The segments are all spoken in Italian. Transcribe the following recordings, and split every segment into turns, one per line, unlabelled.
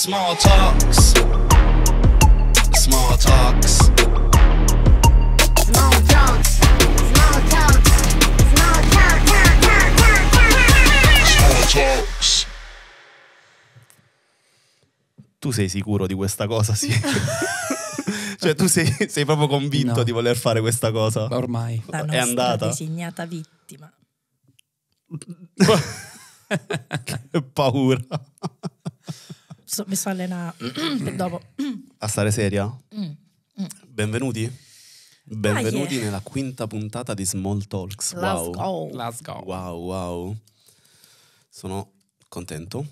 Small talks. Small talks. Small talks. Small talks. Small talks. Tu sei sicuro di questa cosa? Sì. cioè tu sei, sei proprio convinto no. di voler fare questa cosa? Ormai. La è andata.
designata vittima.
che paura
so, mi sto allenando dopo.
A stare seria?
Mm, mm.
Benvenuti. Benvenuti ah, yeah. nella quinta puntata di Small Talks. Wow. Let's go. Let's go. Wow, wow. Sono contento.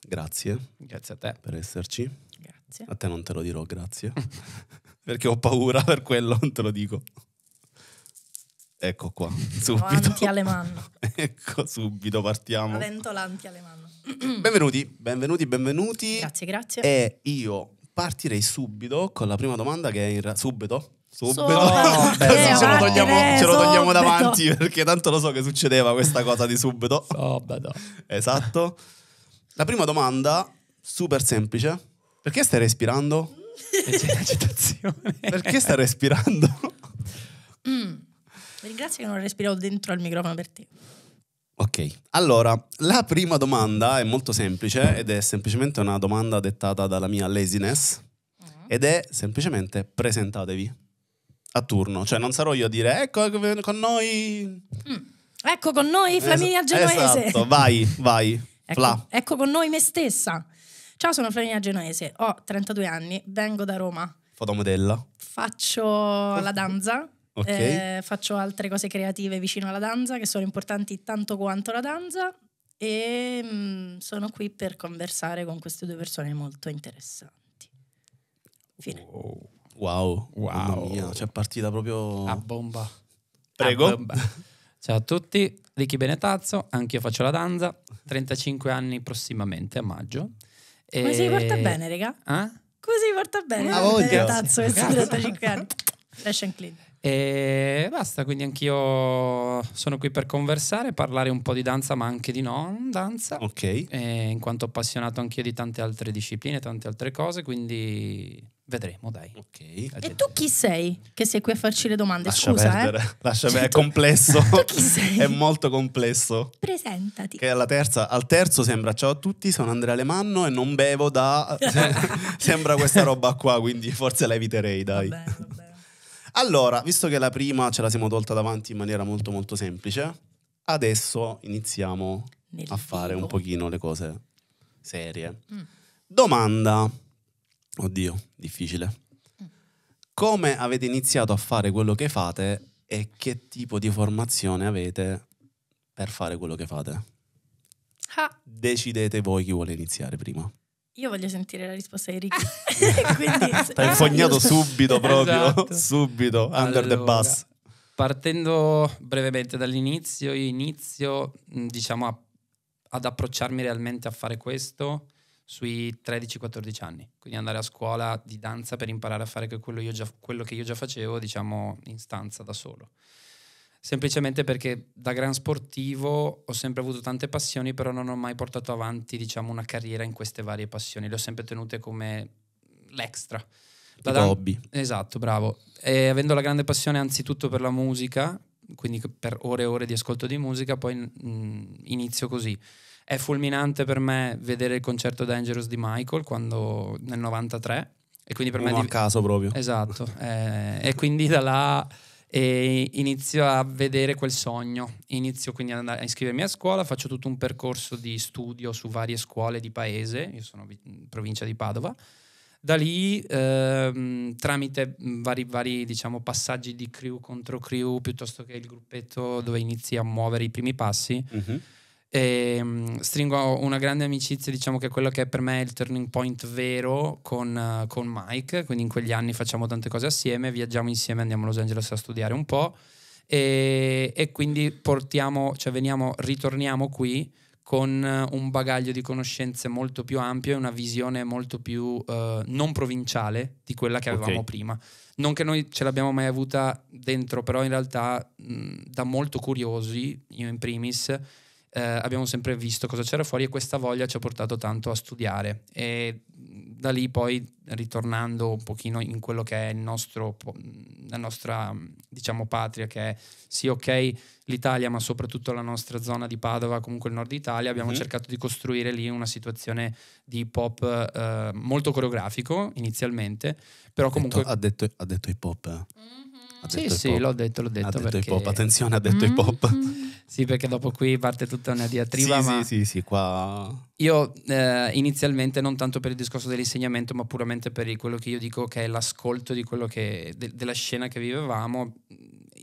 Grazie. Grazie a te. Per esserci. Grazie. A te non te lo dirò grazie. Perché ho paura per quello, non te lo dico. Ecco qua, subito.
Anti-alemanno.
ecco, subito partiamo.
Ventola anti-alemanno.
benvenuti, benvenuti, benvenuti. Grazie, grazie. E io partirei subito con la prima domanda che è in ra- subito. Subito. No, beh, no. ce, lo togliamo, ce lo togliamo davanti perché tanto lo so che succedeva questa cosa di subito. Subito. Esatto. La prima domanda, super semplice. Perché stai respirando? Perché stai respirando?
Mm. Ringrazio che non respiravo dentro al microfono per te.
Ok, allora la prima domanda è molto semplice ed è semplicemente una domanda dettata dalla mia laziness mm. ed è semplicemente presentatevi a turno, cioè non sarò io a dire ecco, ecco con noi... Mm.
Ecco con noi Flaminia Genoese. Esatto,
vai, vai. ecco,
ecco con noi me stessa. Ciao, sono Flaminia Genoese, ho 32 anni, vengo da Roma.
Fotomodella.
Faccio la danza Okay. Eh, faccio altre cose creative vicino alla danza che sono importanti tanto quanto la danza e mh, mm, sono qui per conversare con queste due persone molto interessanti.
Fine. Wow, wow, wow. Mia, cioè partita proprio a bomba.
Prego. A bomba.
Ciao a tutti,
Ricky Benetazzo, anch'io faccio la danza, 35 anni prossimamente a maggio. E... Eh? Come si porta bene, raga? Eh?
Così si porta bene? Ah, Benetazzo, 35 anni.
Fresh and clean. E basta, quindi anch'io sono qui per conversare, parlare un po' di danza, ma anche di non danza. Ok. E in quanto appassionato anch'io di tante altre discipline, tante altre cose, quindi vedremo, dai. Ok. E tu chi
sei? Che sei qui a farci le domande, lascia scusa. Eh. Perdere.
Eh? Lascia cioè, è complesso. tu chi sei? È molto complesso.
Presentati.
Che alla terza, al terzo sembra ciao a tutti, sono Andrea Lemanno e non bevo da... sembra questa roba qua, quindi forse la eviterei, dai. Vabbè, vabbè. Allora, visto che la prima ce la siamo tolta davanti in maniera molto molto semplice, adesso iniziamo Nel a fare vivo. un pochino le cose serie. Mm. Domanda. Oddio, difficile. Mm. Come avete iniziato a fare quello che fate e che tipo di formazione avete per fare quello che fate? Ha. Ah. Decidete voi chi vuole iniziare prima.
Io voglio sentire la risposta di Ricky. Quindi, T'hai infognato subito proprio,
esatto. subito, under allora, the bus.
Partendo brevemente dall'inizio, io inizio diciamo a, ad approcciarmi realmente a fare questo sui 13-14 anni, quindi andare a scuola di danza per imparare a fare quello, già, quello che io già facevo diciamo in stanza da solo semplicemente perché da gran sportivo ho sempre avuto tante passioni, però non ho mai portato avanti diciamo, una carriera in queste varie passioni, le ho sempre tenute come l'extra. Da dan- hobby. Esatto, bravo. E avendo la grande passione anzitutto per la musica, quindi per ore e ore di ascolto di musica, poi mh, mm, inizio così. È fulminante per me vedere il concerto Dangerous di Michael quando, nel 93 e quindi per Uno me... Div- a caso proprio. Esatto. eh, e quindi da là e inizio a vedere quel sogno. Inizio quindi ad andare a iscrivermi a scuola, faccio tutto un percorso di studio su varie scuole di paese, io sono in provincia di Padova. Da lì, ehm, tramite vari, vari diciamo, passaggi di crew contro crew, piuttosto che il gruppetto dove inizi a muovere i primi passi, mm-hmm e ehm, stringo una grande amicizia, diciamo che quello che è per me il turning point vero con, eh, con, Mike, quindi in quegli anni facciamo tante cose assieme, viaggiamo insieme, andiamo a Los Angeles a studiare un po' e, e quindi portiamo, cioè veniamo, ritorniamo qui con eh, un bagaglio di conoscenze molto più ampio e una visione molto più eh, non provinciale di quella che avevamo okay. prima. Non che noi ce l'abbiamo mai avuta dentro, però in realtà mh, mm, da molto curiosi, io in primis, eh, abbiamo sempre visto cosa c'era fuori e questa voglia ci ha portato tanto a studiare e da lì poi ritornando un pochino in quello che è il nostro, la nostra diciamo patria che è sì ok l'Italia ma soprattutto la nostra zona di Padova comunque il nord Italia abbiamo mm-hmm. cercato di costruire lì una situazione di hip hop eh, molto coreografico inizialmente però comunque ha detto, detto, detto hip hop eh.
mm-hmm. sì sì l'ho detto l'ho detto ha detto perché... hip hop attenzione ha detto mm-hmm. hip hop
sì, perché dopo qui parte tutta una diatriba. Sì, ma sì, sì, sì, qua. Io eh, inizialmente, non tanto per il discorso dell'insegnamento, ma puramente per quello che io dico che è l'ascolto di quello che, de, della scena che vivevamo,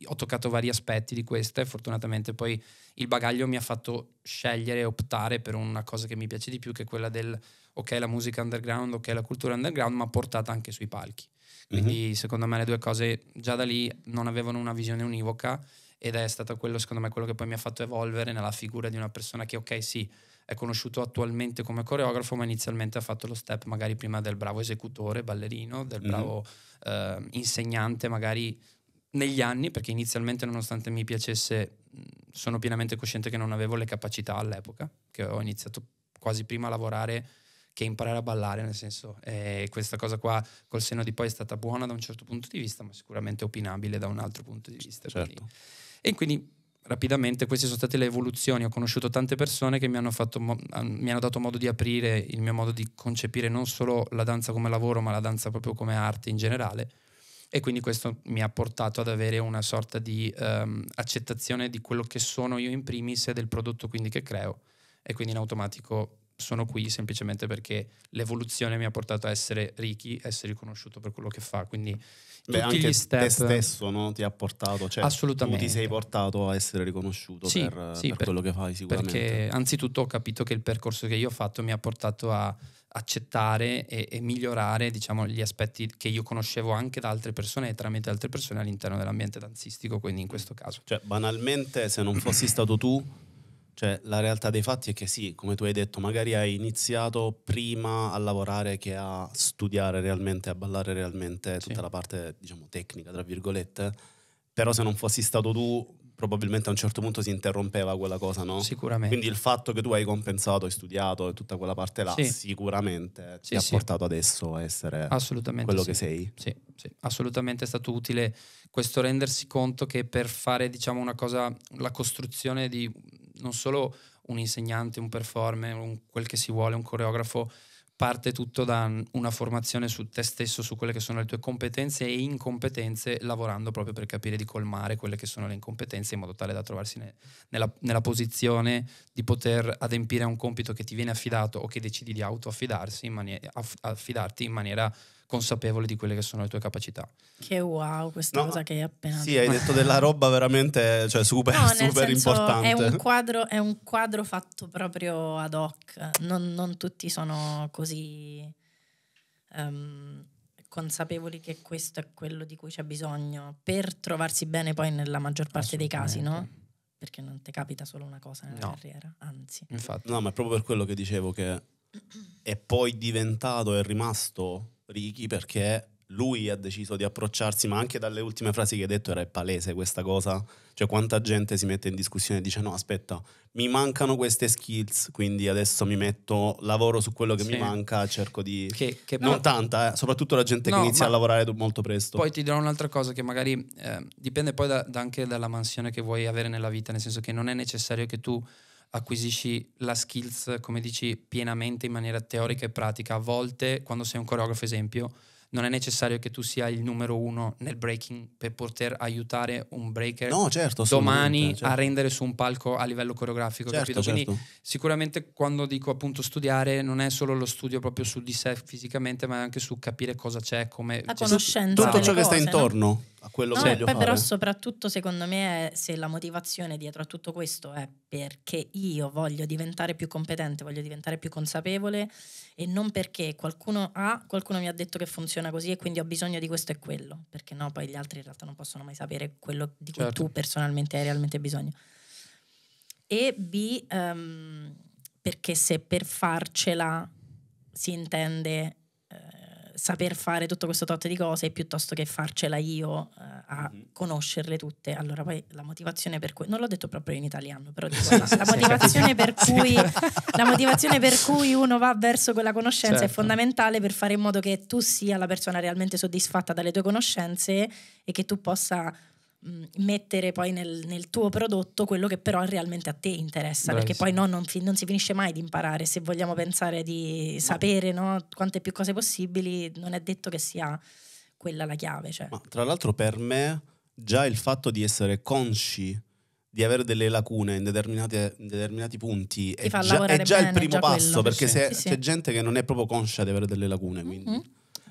ho toccato vari aspetti di questa e fortunatamente poi il bagaglio mi ha fatto scegliere e optare per una cosa che mi piace di più, che è quella del ok la musica underground, ok la cultura underground, ma portata anche sui palchi. Mhm. Quindi mm-hmm. secondo me le due cose già da lì non avevano una visione univoca ed è stato quello secondo me quello che poi mi ha fatto evolvere nella figura di una persona che ok sì è conosciuto attualmente come coreografo ma inizialmente ha fatto lo step magari prima del bravo esecutore ballerino del mm-hmm. bravo mm-hmm. eh, insegnante magari negli anni perché inizialmente nonostante mi piacesse sono pienamente cosciente che non avevo le capacità all'epoca che ho iniziato quasi prima a lavorare che imparare a ballare, nel senso, eh, questa cosa qua col seno di poi è stata buona da un certo punto di vista, ma sicuramente opinabile da un altro punto di vista. Certo. Quindi, e quindi rapidamente queste sono state le evoluzioni. Ho conosciuto tante persone che mi hanno, fatto, mi hanno dato modo di aprire il mio modo di concepire non solo la danza come lavoro, ma la danza proprio come arte in generale. E quindi questo mi ha portato ad avere una sorta di um, accettazione di quello che sono io in primis e del prodotto quindi che creo. E quindi in automatico sono qui semplicemente perché l'evoluzione mi ha portato a essere ricchi, essere riconosciuto per quello che fa. Quindi Beh, tutti anche gli step. te stesso
no? ti ha portato, cioè Assolutamente. tu ti sei portato a essere riconosciuto sì, per, sì, per, per, quello che fai sicuramente. Perché
anzitutto ho capito che il percorso che io ho fatto mi ha portato a accettare e, e migliorare diciamo, gli aspetti che io conoscevo anche da altre persone e tramite altre persone all'interno dell'ambiente danzistico, quindi in questo caso. Cioè
banalmente se non fossi stato tu cioè, la realtà dei fatti è che sì, come tu hai detto, magari hai iniziato prima a lavorare che a studiare realmente, a ballare realmente tutta sì. la parte, diciamo, tecnica, tra virgolette. Però se non fossi stato tu, probabilmente a un certo punto si interrompeva quella cosa, no? Sicuramente. Quindi il fatto che tu hai compensato, hai studiato e tutta quella parte là, sì. sicuramente sì, ti sì. ha portato adesso a essere quello che sei. Sì, assolutamente è stato
utile questo rendersi conto che per fare, diciamo, una cosa, la costruzione di non solo un insegnante, un performer, un, quel che si vuole, un coreografo, parte tutto da una formazione su te stesso, su quelle che sono le tue competenze e incompetenze, lavorando proprio per capire di colmare quelle che sono le incompetenze in modo tale da trovarsi ne, nella, nella, posizione di poter adempiere a un compito che ti viene affidato o che decidi di autoaffidarsi affidarti in maniera consapevole di quelle che sono le tue capacità.
Che wow, questa no, cosa che hai appena
detto. Sì, hai detto della roba veramente cioè, super, no, super importante. È un,
quadro, è un, quadro, fatto proprio ad hoc, non, non tutti sono così um, consapevoli che questo è quello di cui c'è bisogno per trovarsi bene poi nella maggior parte dei casi, no? Perché non ti capita solo una cosa nella no. carriera, anzi.
Infatti. No, ma è proprio per quello che dicevo che è poi diventato, è rimasto Ricky perché lui ha deciso di approcciarsi, ma anche dalle ultime frasi che hai detto era palese questa cosa. Cioè, quanta gente si mette in discussione e dice: No, aspetta, mi mancano queste skills, quindi adesso mi metto, lavoro su quello che sì. mi manca, cerco di. Che, che non però... tanta, eh, soprattutto la gente no, che inizia a lavorare molto presto. Poi
ti dirò un'altra cosa che magari eh, dipende poi da, da anche dalla mansione che vuoi avere nella vita, nel senso che non è necessario che tu acquisisci la skills, come dici, pienamente in maniera teorica e pratica. A volte, quando sei un coreografo, esempio, non è necessario che tu sia il numero uno nel breaking per poter aiutare un breaker no, certo, domani certo. a rendere su un palco a livello coreografico. Certo, Quindi certo. sicuramente quando dico appunto studiare non è solo lo studio proprio su di sé fisicamente, ma anche su capire cosa c'è, come... La cioè, conoscenza. Tutto ciò cose, che sta intorno. No? a quello
no, che eh, voglio poi fare. Però
soprattutto secondo me è, se la motivazione dietro a tutto questo è perché io voglio diventare più competente, voglio diventare più consapevole e non perché qualcuno ha, qualcuno mi ha detto che funziona così e quindi ho bisogno di questo e quello, perché no, poi gli altri in realtà non possono mai sapere quello di cui certo. tu personalmente hai realmente bisogno. E B, um, perché se per farcela si intende saper fare tutto questo tot di cose piuttosto che farcela io eh, a mm-hmm. conoscerle tutte. Allora, poi la motivazione per cui non l'ho detto proprio in italiano, però dico, la, la, motivazione per cui, la motivazione per cui uno va verso quella conoscenza certo. è fondamentale per fare in modo che tu sia la persona realmente soddisfatta dalle tue conoscenze e che tu possa mettere poi nel, nel, tuo prodotto quello che però realmente a te interessa, Bravissimo. perché poi no, non, fi- non, si finisce mai di imparare, se vogliamo pensare di sapere no, quante più cose possibili, non è detto che sia quella la chiave. Cioè. Ma,
tra l'altro per me già il fatto di essere consci di avere delle lacune in, in determinati punti è già, è già bene, il primo già passo, quello. perché sì, se, sì, c'è gente che non è proprio conscia di avere delle lacune. Quindi. Mm-hmm.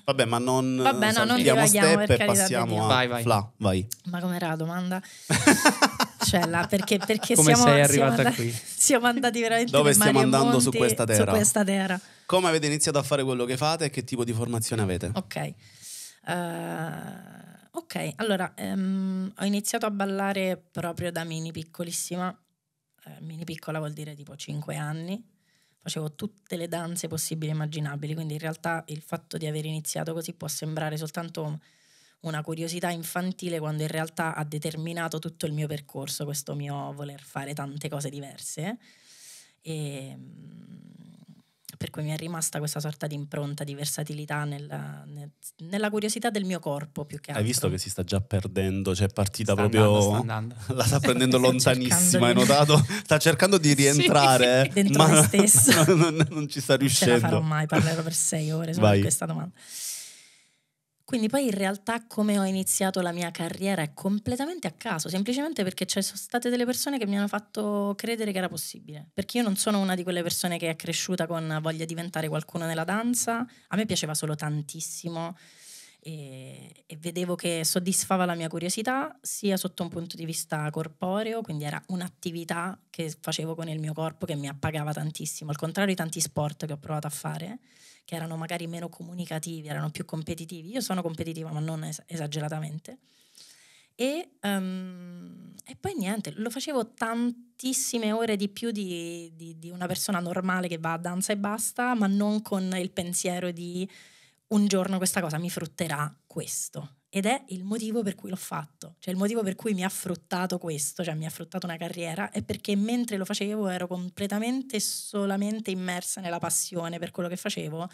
Vabbè, ma non Vabbè, no, non diamo step e passiamo a vai, vai. Fla, vai.
Ma com'era la domanda? cioè, là, perché, perché Come siamo, sei arrivata siamo qui? Siamo andati veramente Dove stiamo andando Monti, su questa terra? Su questa terra.
Come avete iniziato a fare quello che fate e che tipo di formazione avete?
Ok. Uh... Ok, allora um, ho iniziato a ballare proprio da mini piccolissima, eh, mini piccola vuol dire tipo 5 anni, facevo tutte le danze possibili e immaginabili, quindi in realtà il fatto di aver iniziato così può sembrare soltanto una curiosità infantile quando in realtà ha determinato tutto il mio percorso, questo mio voler fare tante cose diverse. E, ehm, per cui mi è rimasta questa sorta di impronta di versatilità nella, nella curiosità del mio corpo più che altro. Hai visto che si sta
già perdendo, cioè è partita sta proprio... Andando, sta la sta prendendo lontanissima, hai notato? Sta cercando di rientrare. Sì, eh? dentro ma, me stesso. Non, non, non, ci sta riuscendo. Non ce la farò mai, parlerò
per sei ore su questa domanda. Quindi poi in realtà come ho iniziato la mia carriera è completamente a caso, semplicemente perché ci sono state delle persone che mi hanno fatto credere che era possibile. Perché io non sono una di quelle persone che è cresciuta con voglia di diventare qualcuno nella danza, a me piaceva solo tantissimo e, e vedevo che soddisfava la mia curiosità sia sotto un punto di vista corporeo, quindi era un'attività che facevo con il mio corpo che mi appagava tantissimo, al contrario di tanti sport che ho provato a fare che erano magari meno comunicativi, erano più competitivi. Io sono competitiva, ma non es- esageratamente. E, um, e, poi niente, lo facevo tantissime ore di più di, di, di, una persona normale che va a danza e basta, ma non con il pensiero di un giorno questa cosa mi frutterà questo ed è il motivo per cui l'ho fatto, cioè il motivo per cui mi ha fruttato questo, cioè mi ha fruttato una carriera, è perché mentre lo facevo ero completamente e solamente immersa nella passione per quello che facevo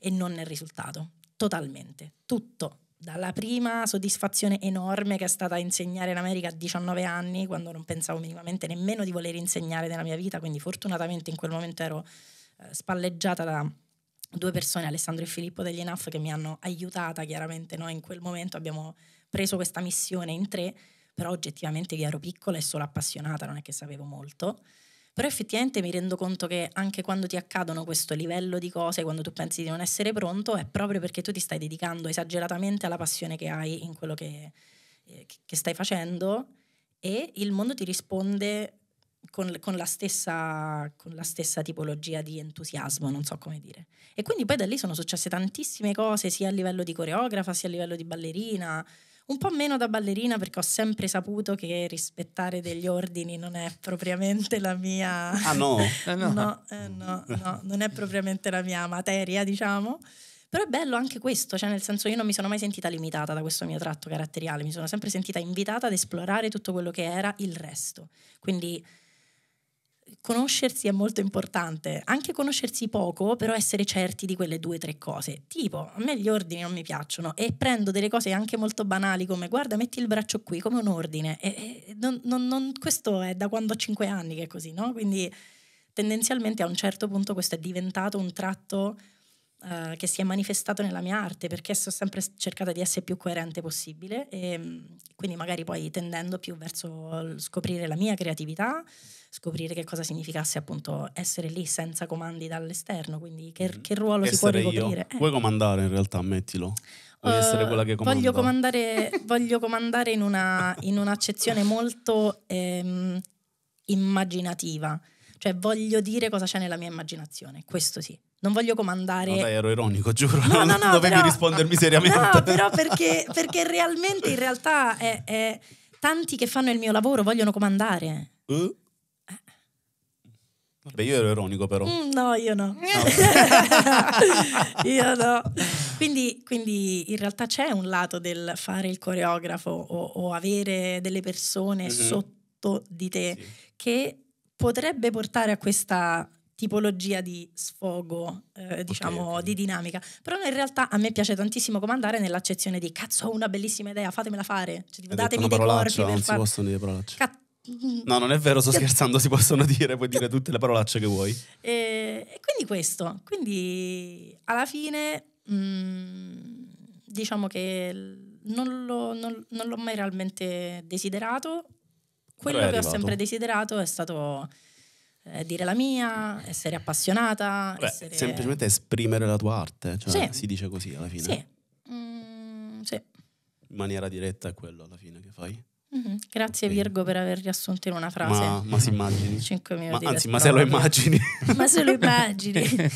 e non nel risultato, totalmente, tutto. Dalla prima soddisfazione enorme che è stata insegnare in America a 19 anni, quando non pensavo minimamente nemmeno di voler insegnare nella mia vita, quindi fortunatamente in quel momento ero eh, spalleggiata da due persone, Alessandro e Filippo degli Enough, che mi hanno aiutata chiaramente. Noi in quel momento abbiamo preso questa missione in tre, però oggettivamente io ero piccola e solo appassionata, non è che sapevo molto. Però effettivamente mi rendo conto che anche quando ti accadono questo livello di cose, quando tu pensi di non essere pronto, è proprio perché tu ti stai dedicando esageratamente alla passione che hai in quello che, eh, che stai facendo e il mondo ti risponde con, con, la stessa, con, la stessa, tipologia di entusiasmo, non so come dire. E quindi poi da lì sono successe tantissime cose, sia a livello di coreografa, sia a livello di ballerina, un po' meno da ballerina perché ho sempre saputo che rispettare degli ordini non è propriamente la mia... Ah no? Eh, no. no, eh, no, no, non è propriamente la mia materia, diciamo. Però è bello anche questo, cioè nel senso io non mi sono mai sentita limitata da questo mio tratto caratteriale, mi sono sempre sentita invitata ad esplorare tutto quello che era il resto. Quindi conoscersi è molto importante, anche conoscersi poco, però essere certi di quelle due o tre cose. Tipo, a me gli ordini non mi piacciono e prendo delle cose anche molto banali come guarda, metti il braccio qui come un ordine. E, e non, non, non, questo è da quando ho cinque anni che è così, no? Quindi tendenzialmente a un certo punto questo è diventato un tratto uh, che si è manifestato nella mia arte perché sono sempre cercata di essere più coerente possibile e ehm, quindi magari poi tendendo più verso scoprire la mia creatività scoprire che cosa significasse appunto essere lì senza comandi dall'esterno, quindi che, mhm. che ruolo essere si può ricoprire. Io. Eh. Vuoi
comandare in realtà, ammettilo. Vuoi uh, essere quella che comanda. Voglio
comandare, voglio comandare in, una, in un'accezione molto ehm, immaginativa, cioè voglio dire cosa c'è nella mia immaginazione, questo sì. Non voglio comandare. No, dai, ero
ironico, giuro. No, no, no, Dovevi però... rispondermi seriamente. No, però perché,
perché realmente in realtà è, è, tanti che fanno il mio lavoro vogliono comandare.
Uh. Beh, io ero ironico però. Mm,
no, io no. no. io no. Quindi, quindi, in realtà c'è un lato del fare il coreografo o, o avere delle persone mm-hmm. sotto di te sì. che potrebbe portare a questa tipologia di sfogo, eh, diciamo, okay, okay. di dinamica. Però in realtà a me piace tantissimo comandare nell'accezione di cazzo ho una bellissima idea, fatemela fare. Cioè, tipo, datemi dei corpi per farla. Cazzo, No,
non è vero, sto scherzando, si possono dire, puoi dire tutte le parolacce che vuoi.
E, eh, e quindi questo, quindi alla fine mh, mm, diciamo che non l'ho, non, non l'ho, mai realmente desiderato, quello che ho sempre desiderato è stato eh, dire la mia, essere appassionata. Beh, essere... Semplicemente
esprimere la tua arte, cioè sì. si dice così alla fine.
Sì. Mm, sì.
In maniera diretta è quello alla fine che fai.
Mm-hmm. Grazie Virgo per aver riassunto in una frase. Ma, ma si immagini? 5 minuti. Ma, anzi, ma se lo immagini.
ma se lo immagini.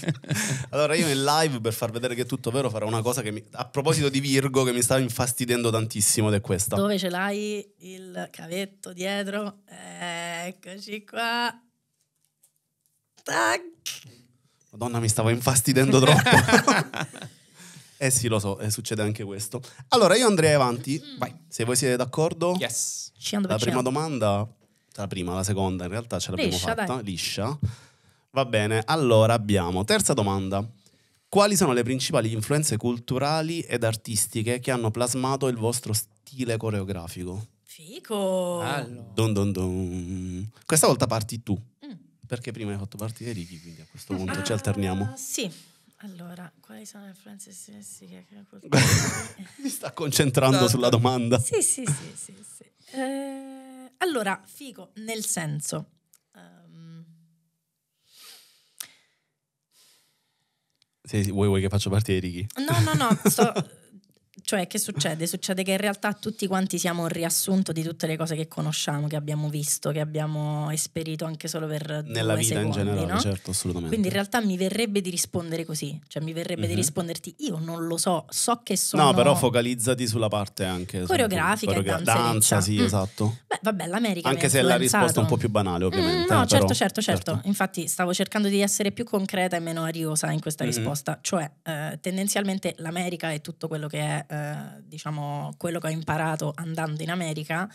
allora io in live per far vedere che è tutto vero farò una cosa che mi, a proposito di Virgo che mi stava infastidendo tantissimo ed è questa. Dove
ce l'hai il cavetto dietro? Eccoci qua.
Tac. Madonna, mi stavo infastidendo troppo. Eh sì, lo so, eh, succede anche questo. Allora, io andrei avanti. Mm. Vai. Se voi siete d'accordo. Yes. 100%. La prima domanda, cioè la prima, la seconda, in realtà ce l'abbiamo Liscia, fatta. Dai. Liscia. Va bene, allora abbiamo terza domanda. Quali sono le principali influenze culturali ed artistiche che hanno plasmato il vostro stile coreografico?
Fico! Allora.
Dun dun dun. Questa volta parti tu, mm. perché prima hai fatto partire Ricky, quindi a questo ah, punto ci alterniamo.
Sì. Allora, quali sono le influenze stilistiche che cultura... Mi sta concentrando sulla esatto. domanda. Sì, sì, sì, sì. sì. Eh, allora, figo, nel senso... Um... Ehm,
sì, vuoi, vuoi, che faccio parte dei righi?
No, no, no, sto... Cioè, che succede? Succede che in realtà tutti quanti siamo un riassunto di tutte le cose che conosciamo, che abbiamo visto, che abbiamo esperito anche solo per Nella vita secondi, in generale, no? certo, assolutamente. Quindi in realtà mi verrebbe di rispondere così, cioè mi verrebbe mm-hmm. di mhm. risponderti io non lo so, so che sono No, però
focalizzati sulla parte anche coreografica, coreogra- danza, diciamo. danza, sì, mm. esatto.
Beh, vabbè, l'America Anche se è la risposta è un po'
più banale, mm, ovviamente. Mm, no, eh, certo, certo, certo, certo,
Infatti stavo cercando di essere più concreta e meno ariosa in questa mm. risposta, cioè eh, tendenzialmente l'America è tutto quello che è eh, diciamo, quello che ho imparato andando in America,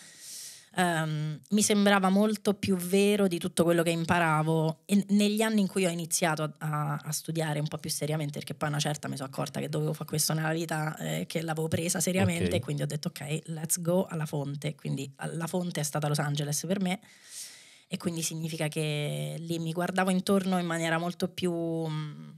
ehm, mi sembrava molto più vero di tutto quello che imparavo e negli anni in cui ho iniziato a, a, studiare un po' più seriamente, perché poi una certa mi sono accorta che dovevo fare questo nella vita, eh, che l'avevo presa seriamente, okay. quindi ho detto ok, let's go alla fonte, quindi la fonte è stata Los Angeles per me e quindi significa che lì mi guardavo intorno in maniera molto più... Mh, mm,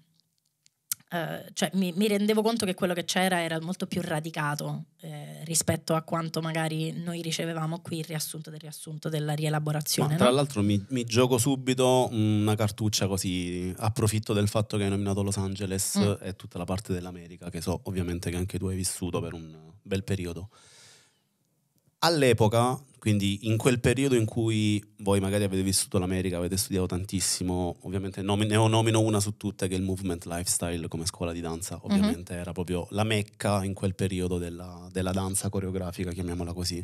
eh, cioè mi, mi, rendevo conto che quello che c'era era molto più radicato eh, rispetto a quanto magari noi ricevevamo qui il riassunto del riassunto della rielaborazione. Ma, tra no?
l'altro mi, mi, gioco subito una cartuccia così, approfitto del fatto che hai nominato Los Angeles mm. e tutta la parte dell'America, che so ovviamente che anche tu hai vissuto per un bel periodo. All'epoca, quindi in quel periodo in cui voi magari avete vissuto l'America, avete studiato tantissimo, ovviamente ne ho nomino una su tutte che è il Movement Lifestyle come scuola di danza, mhm. ovviamente mm-hmm. era proprio la mecca in quel periodo della, della, danza coreografica, chiamiamola così.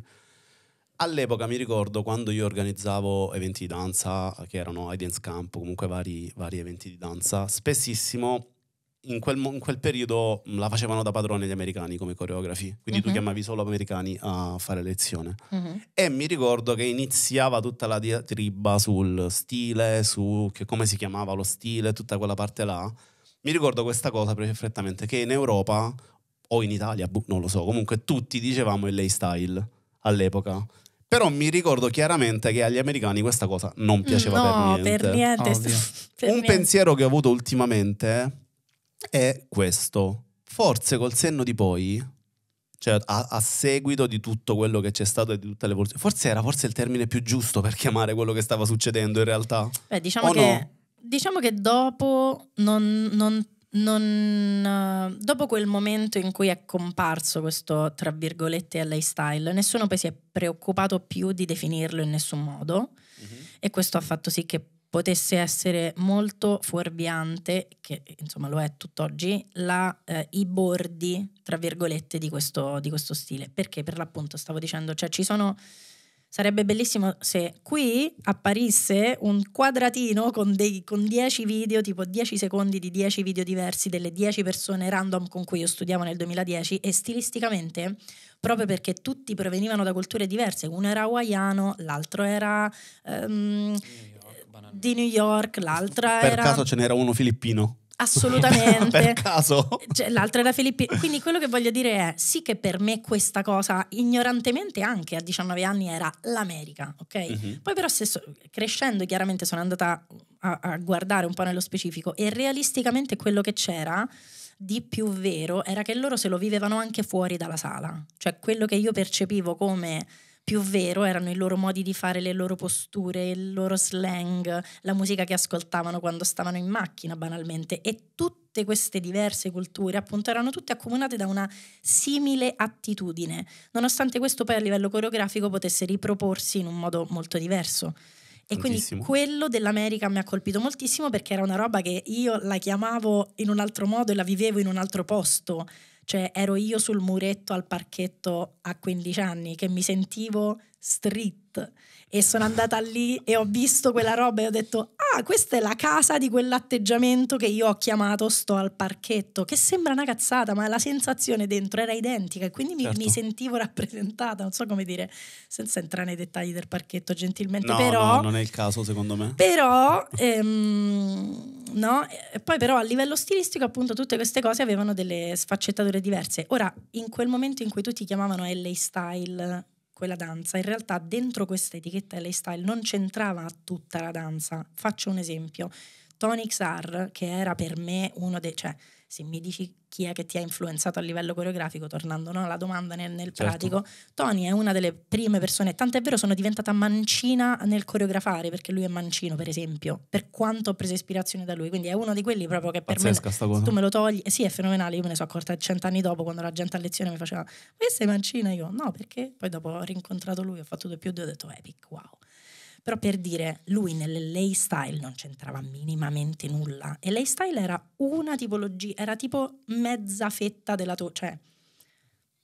All'epoca mi ricordo quando io organizzavo eventi di danza, che erano ai camp, comunque vari, vari eventi di danza, spessissimo in quel, in quel, periodo mm, la facevano da padrone gli americani come coreografi, quindi uh-huh. tu mhm. chiamavi solo americani a fare lezione. Uh-huh. E mi ricordo che iniziava tutta la diatriba sul stile, su come si chiamava lo stile, tutta quella parte là. Mi ricordo questa cosa perfettamente, che in Europa o in Italia, boh, non lo so, comunque tutti dicevamo il lay style all'epoca. Però mi ricordo chiaramente che agli americani questa cosa non mm, piaceva no, per niente. Per niente. per un niente. pensiero che ho avuto ultimamente è questo. Forse col senno di poi, cioè a, a seguito di tutto quello che c'è stato e di tutte le evoluzioni, forse era forse il termine più giusto per chiamare quello che stava succedendo in realtà.
Beh, diciamo, che, no? diciamo che, dopo non, non non, eh, dopo quel momento in cui è comparso questo, tra virgolette, LA style, nessuno poi si è preoccupato più di definirlo in nessun modo mm-hmm. e questo ha fatto sì che potesse essere molto fuorviante, che insomma lo è tutt'oggi, la, eh, i bordi, tra virgolette, di questo, di questo stile. Perché per l'appunto stavo dicendo, cioè ci sono... Sarebbe bellissimo se qui apparisse un quadratino con, dei, con 10 video, tipo 10 secondi di 10 video diversi delle 10 persone random con cui io studiavo nel 2010 e stilisticamente, proprio perché tutti provenivano da culture diverse, uno era hawaiano, l'altro era... Um, di New York, l'altra per era... Per caso ce
n'era uno filippino?
Assolutamente. per caso. Cioè, l'altra era filippina. Quindi quello che voglio dire è sì che per me questa cosa, ignorantemente anche a 19 anni, era l'America, ok? Mm-hmm. Poi però so, crescendo chiaramente sono andata a, a, guardare un po' nello specifico e realisticamente quello che c'era di più vero era che loro se lo vivevano anche fuori dalla sala. Cioè quello che io percepivo come più vero erano i loro modi di fare, le loro posture, il loro slang, la musica che ascoltavano quando stavano in macchina banalmente e tutte queste diverse culture appunto erano tutte accomunate da una simile attitudine, nonostante questo poi a livello coreografico potesse riproporsi in un modo molto diverso. E quindi quello dell'America mi ha colpito moltissimo perché era una roba che io la chiamavo in un altro modo e la vivevo in un altro posto cioè ero io sul muretto al parchetto a 15 anni che mi sentivo street e sono andata lì e ho visto quella roba e ho detto ah questa è la casa di quell'atteggiamento che io ho chiamato sto al parchetto che sembra una cazzata ma la sensazione dentro era identica e quindi certo. mi, mi, sentivo rappresentata non so come dire senza entrare nei dettagli del parchetto gentilmente no, però no, non
è il caso secondo me
però ehm, no e poi però a livello stilistico appunto tutte queste cose avevano delle sfaccettature diverse ora in quel momento in cui tutti chiamavano LA style quella danza. In realtà dentro questa etichetta LA Style non c'entrava tutta la danza. Faccio un esempio. Tonic Sar, che era per me uno dei... Cioè, se mi dici chi è che ti ha influenzato a livello coreografico, tornando no, alla domanda nel, nel certo. pratico, Tony è una delle prime persone, tanto è vero sono diventata mancina nel coreografare, perché lui è mancino per esempio, per quanto ho preso ispirazione da lui, quindi è uno di quelli proprio che per Pazzesca, me, tu me lo togli, eh, sì è fenomenale, io me ne sono accorta cent'anni dopo quando la gente a lezione mi faceva, ma sei mancina? Io no, perché poi dopo ho rincontrato lui, ho fatto due più due, ho detto epic, wow. Però per dire, lui nelle lay style non c'entrava minimamente nulla. E lay style era una tipologia, era tipo mezza fetta della torta, cioè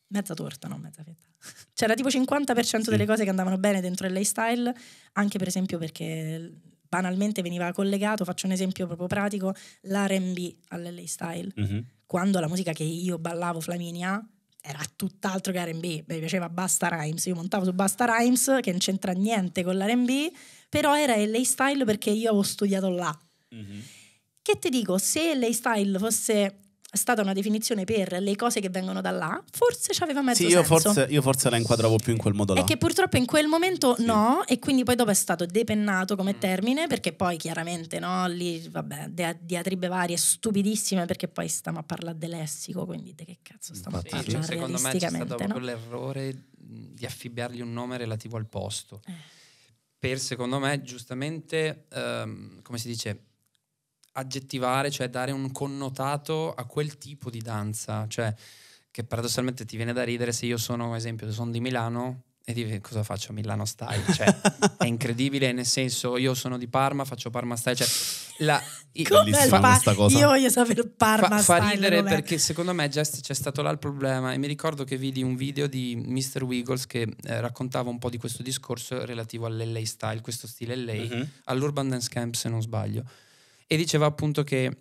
mezza torta, non mezza fetta. C'era tipo 50% sì. delle cose che andavano bene dentro lay style, anche per esempio perché banalmente veniva collegato, faccio un esempio proprio pratico, l'R&B all'LA style. Mm-hmm. Quando la musica che io ballavo, Flaminia, era tutt'altro che RB, mi piaceva Basta Rhymes, io montavo su Basta Rhymes che non c'entra niente con l'RB, però era LA Style perché io avevo studiato là. Mm-hmm. Che ti dico, se LA Style fosse stata una definizione per le cose che vengono da là, forse ci aveva mezzo sì, io forse,
io forse, la inquadravo più in quel modo là. E che
purtroppo in quel momento sì. no, e quindi poi dopo è stato depennato come mm. termine, perché poi chiaramente no, lì, vabbè, diatribe varie, stupidissime, perché poi stiamo a parlare del lessico, quindi de che cazzo stiamo sì, a parlare cioè, Secondo me c'è stato no? proprio
l'errore di affibbiargli un nome relativo al posto. Eh. Per, secondo me, giustamente, um, come si dice aggettivare, cioè dare un connotato a quel tipo di danza, cioè che paradossalmente ti viene da ridere se io sono, esempio, sono di Milano e dici cosa faccio a Milano Style, cioè è incredibile nel senso io sono di Parma, faccio Parma Style, cioè la, fa, questa cosa. Io voglio sapere Parma fa, Style. Fa ridere perché secondo me già c'è stato là il problema e mi ricordo che vidi un video di Mr. Wiggles che eh, raccontava un po' di questo discorso relativo all'LA Style, questo stile LA, uh-huh. Mm-hmm. all'Urban Dance Camp se non sbaglio e diceva appunto che eh,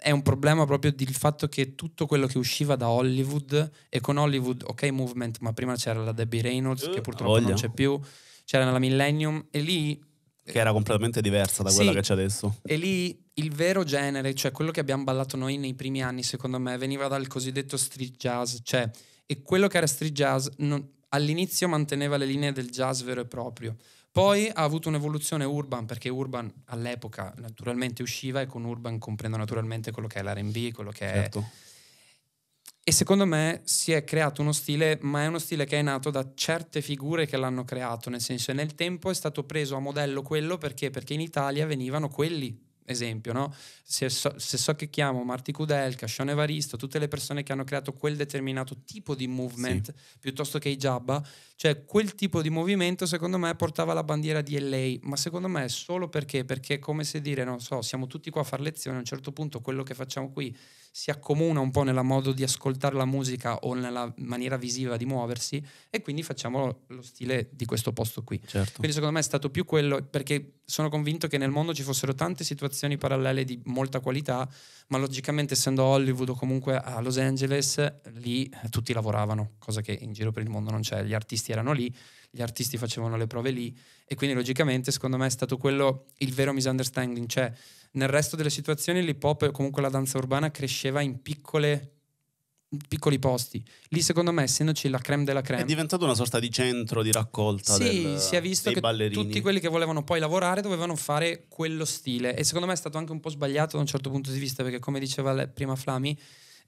è un problema proprio del fatto che tutto quello che usciva da Hollywood e con Hollywood, ok Movement, ma prima c'era la Debbie Reynolds che eh, purtroppo Voglio. non c'è più, c'era la Millennium e lì... Che era eh, completamente diversa da quella sì, che c'è adesso. E lì il vero genere, cioè quello che abbiamo ballato noi nei primi anni, secondo me, veniva dal cosiddetto street jazz, cioè, e quello che era street jazz non, all'inizio manteneva le linee del jazz vero e proprio poi ha avuto un'evoluzione urban perché urban all'epoca naturalmente usciva e con urban comprendo naturalmente quello che è l'RB, quello che certo. è... E secondo me si è creato uno stile, ma è uno stile che è nato da certe figure che l'hanno creato, nel senso che nel tempo è stato preso a modello quello perché, perché in Italia venivano quelli esempio, no? se, so, se, so, che chiamo Marti Kudelka, Sean Evaristo, tutte le persone che hanno creato quel determinato tipo di movement sì. piuttosto che i Jabba, cioè quel tipo di movimento secondo me portava la bandiera di LA, ma secondo me è solo perché, perché è come se dire, non so, siamo tutti qua a fare lezione, a un certo punto quello che facciamo qui si accomuna un po' nel modo di ascoltare la musica o nella maniera visiva di muoversi e quindi facciamo lo stile di questo posto qui. Certo. Quindi secondo me è stato più quello, perché sono convinto che nel mondo ci fossero tante situazioni parallele di molta qualità, ma logicamente essendo a Hollywood o comunque a Los Angeles, lì eh, tutti lavoravano, cosa che in giro per il mondo non c'è, gli artisti erano lì, gli artisti facevano le prove lì e quindi logicamente secondo me è stato quello il vero misunderstanding, cioè nel resto delle situazioni l'hip hop e comunque la danza urbana cresceva in piccole piccoli posti. Lì, secondo me, essendoci la creme della creme, è
diventato una sorta di centro di raccolta. Sì, del, si è visto che ballerini. tutti quelli
che volevano poi lavorare dovevano fare quello stile. E secondo me è stato anche un po' sbagliato da un certo punto di vista, perché, come diceva prima Flami,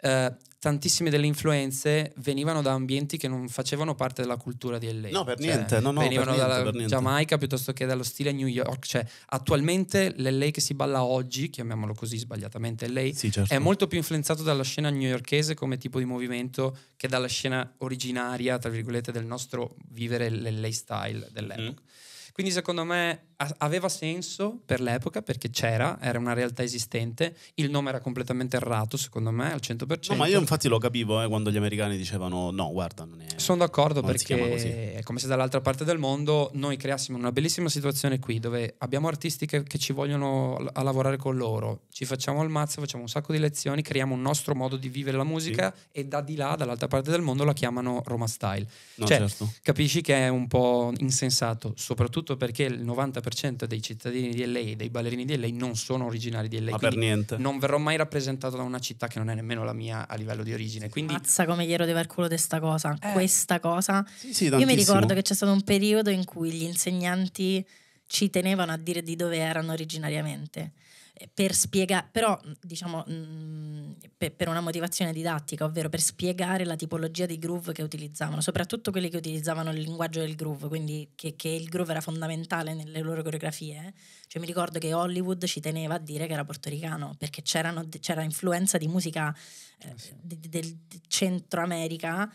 eh, tantissime delle influenze venivano da ambienti che non facevano parte della cultura di
LA. No, per cioè, niente, no, no, venivano niente, dalla Giamaica
piuttosto che dallo stile New York. Cioè, attualmente l'LA che si balla oggi, chiamiamolo così sbagliatamente LA, sì, certo. è molto più influenzato dalla scena newyorkese come tipo di movimento che dalla scena originaria, tra virgolette, del nostro vivere l'LA style dell'epoca. Mm. Quindi secondo me aveva senso per l'epoca perché c'era, era una realtà esistente, il nome era completamente errato secondo me al 100%. No, ma io infatti
lo capivo eh, quando gli americani dicevano no, guarda, non è...
Sono d'accordo perché è come se dall'altra parte del mondo noi creassimo una bellissima situazione qui dove abbiamo artisti che, che ci vogliono a-, lavorare con loro, ci facciamo al mazzo, facciamo un sacco di lezioni, creiamo un nostro modo di vivere la musica sì. e da di là, dall'altra parte del mondo, la chiamano Roma Style. No, cioè, certo. capisci che è un po' insensato, soprattutto soprattutto perché il 90% dei cittadini di LA e dei ballerini di LA non sono originari di LA. Ma per niente. Non verrò mai rappresentato da una città che non è nemmeno la mia a livello di origine. Quindi...
Mazza come gli rodeva il culo di sta cosa. Eh. Questa cosa. Sì, sì, Io mi ricordo che c'è stato un periodo in cui gli insegnanti ci tenevano a dire di dove erano originariamente per spiegare, però diciamo mh, per, per, una motivazione didattica, ovvero per spiegare la tipologia di groove che utilizzavano, soprattutto quelli che utilizzavano il linguaggio del groove, quindi che, che il groove era fondamentale nelle loro coreografie. Eh. Cioè, mi ricordo che Hollywood ci teneva a dire che era portoricano, perché c'era influenza di musica eh, eh del, del Centro America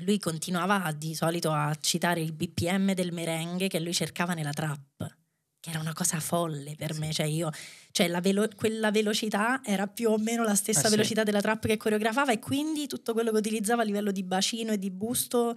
lui continuava di solito a citare il BPM del merengue che lui cercava nella trap era una cosa folle per sì. me, cioè io, cioè velo quella velocità era più o meno la stessa eh, velocità sì. della trap che coreografava e quindi tutto quello che utilizzava a livello di bacino e di busto,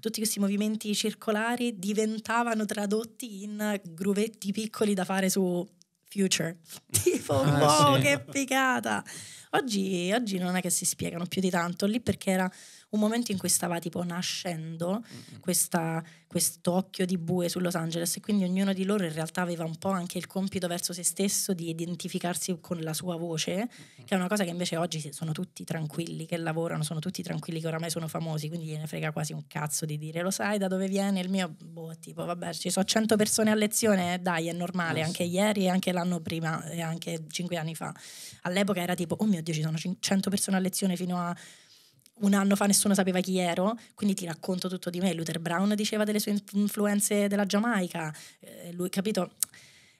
tutti questi movimenti circolari diventavano tradotti in gruvetti piccoli da fare su Future. Tipo, ah, wow, sì. che figata! Oggi, oggi, non è che si spiegano più di tanto, lì perché era un momento in cui stava tipo nascendo questa, questo occhio di bue su Los Angeles e quindi ognuno di loro in realtà aveva un po' anche il compito verso se stesso di identificarsi con la sua voce, che è una cosa che invece oggi sono tutti tranquilli che lavorano, sono tutti tranquilli che oramai sono famosi, quindi gliene frega quasi un cazzo di dire lo sai da dove viene il mio boh, tipo vabbè ci sono 100 persone a lezione, eh, dai è normale, eh, anche ieri e anche l'anno prima e anche 5 anni fa. All'epoca era tipo oh mio mio Dio, ci sono 100 persone a lezione fino a un anno fa nessuno sapeva chi ero, quindi ti racconto tutto di me. Luther Brown diceva delle sue influenze della Giamaica, eh, lui, capito,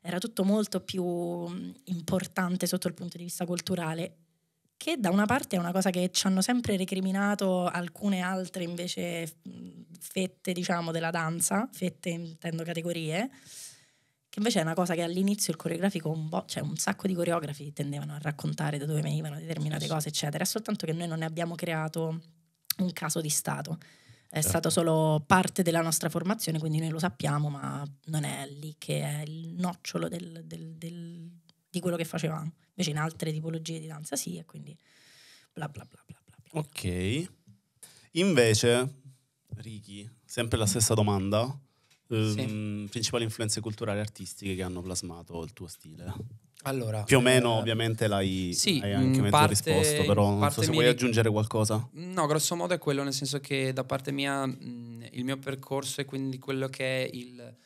era tutto molto più mm, importante sotto il punto di vista culturale, che da una parte è una cosa che ci hanno sempre recriminato alcune altre invece mm, fette, diciamo, della danza, fette intendo categorie, che invece è una cosa che all'inizio il coreografico un po', cioè un sacco di coreografi tendevano a raccontare da dove venivano determinate cose, eccetera. È soltanto che noi non ne abbiamo creato un caso di Stato. È certo. stato solo parte della nostra formazione, quindi noi lo sappiamo, ma non è lì che è il nocciolo del, del, del, di quello che facevamo. Invece in altre tipologie di danza sì, e quindi bla bla bla bla
bla. bla. Ok. Invece, Ricky, sempre la stessa domanda sì. Ehm, principali influenze culturali e artistiche che hanno plasmato il tuo stile? Allora, Più o meno, eh, ovviamente, l'hai sì, hai mm, anche mezzo parte, risposto, però non so se vuoi aggiungere qualcosa.
No, grosso modo è quello, nel senso che da parte mia mh, mm, il mio percorso e quindi quello che è il,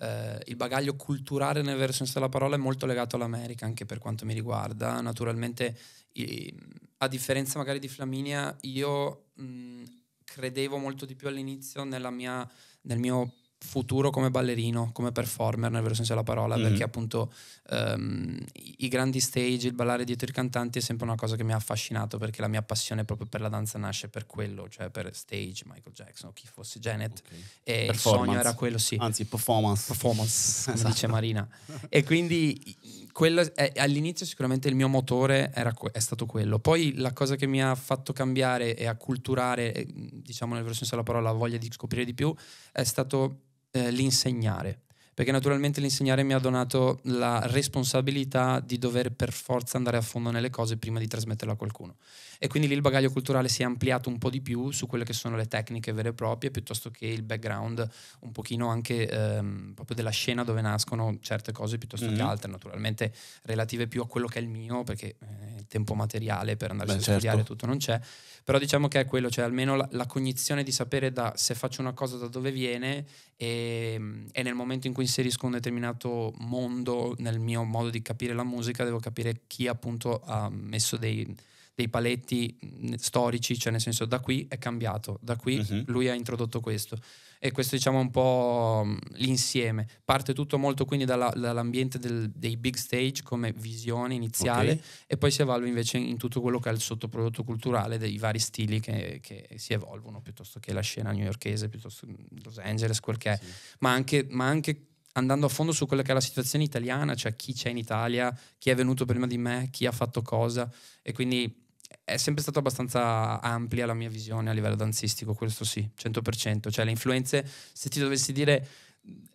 eh, il bagaglio culturale nel vero senso della parola è molto legato all'America, anche per quanto mi riguarda. Naturalmente, i, a differenza magari di Flaminia, io mh, mm, credevo molto di più all'inizio nella mia, nel mio futuro come ballerino, come performer nel vero senso della parola, mm. perché appunto um, i grandi stage, il ballare dietro i cantanti è sempre una cosa che mi ha affascinato perché la mia passione proprio per la danza nasce per quello, cioè per stage, Michael Jackson o chi fosse Janet okay. e il sogno era quello, sì. Anzi, performance. Performance, come esatto. dice Marina. e quindi quello è, all'inizio sicuramente il mio motore era, è stato quello. Poi la cosa che mi ha fatto cambiare e acculturare, diciamo nel vero senso della parola, la voglia di scoprire di più, è stato eh, l'insegnare, perché naturalmente l'insegnare mi ha donato la responsabilità di dover per forza andare a fondo nelle cose prima di trasmetterlo a qualcuno. E quindi lì il bagaglio culturale si è ampliato un po' di più su quelle che sono le tecniche vere e proprie, piuttosto che il background un pochino anche ehm, proprio della scena dove nascono certe cose piuttosto mm-hmm. che altre, naturalmente relative più a quello che è il mio, perché eh, tempo materiale per andare Beh, a studiare certo. tutto non c'è però diciamo che è quello cioè almeno la, la cognizione di sapere da, se faccio una cosa da dove viene e, ehm, e, nel momento in cui inserisco un determinato mondo nel mio modo di capire la musica devo capire chi appunto ha messo dei dei paletti mm, storici, cioè nel senso da qui è cambiato, da qui uh-huh. lui ha introdotto questo. E questo diciamo è un po' mm, l'insieme. Parte tutto molto quindi dalla, dall'ambiente del, dei big stage come visione iniziale okay. e poi si evolve invece in tutto quello che è il sottoprodotto culturale dei vari stili che, che si evolvono, piuttosto che la scena newyorchese, piuttosto che mm, Los Angeles, quel che è. Sì. Ma anche, ma anche andando a fondo su quella che è la situazione italiana, cioè chi c'è in Italia, chi è venuto prima di me, chi ha fatto cosa e quindi è sempre stata abbastanza ampia la mia visione a livello danzistico, questo sì, 100%. Cioè le influenze, se ti dovessi dire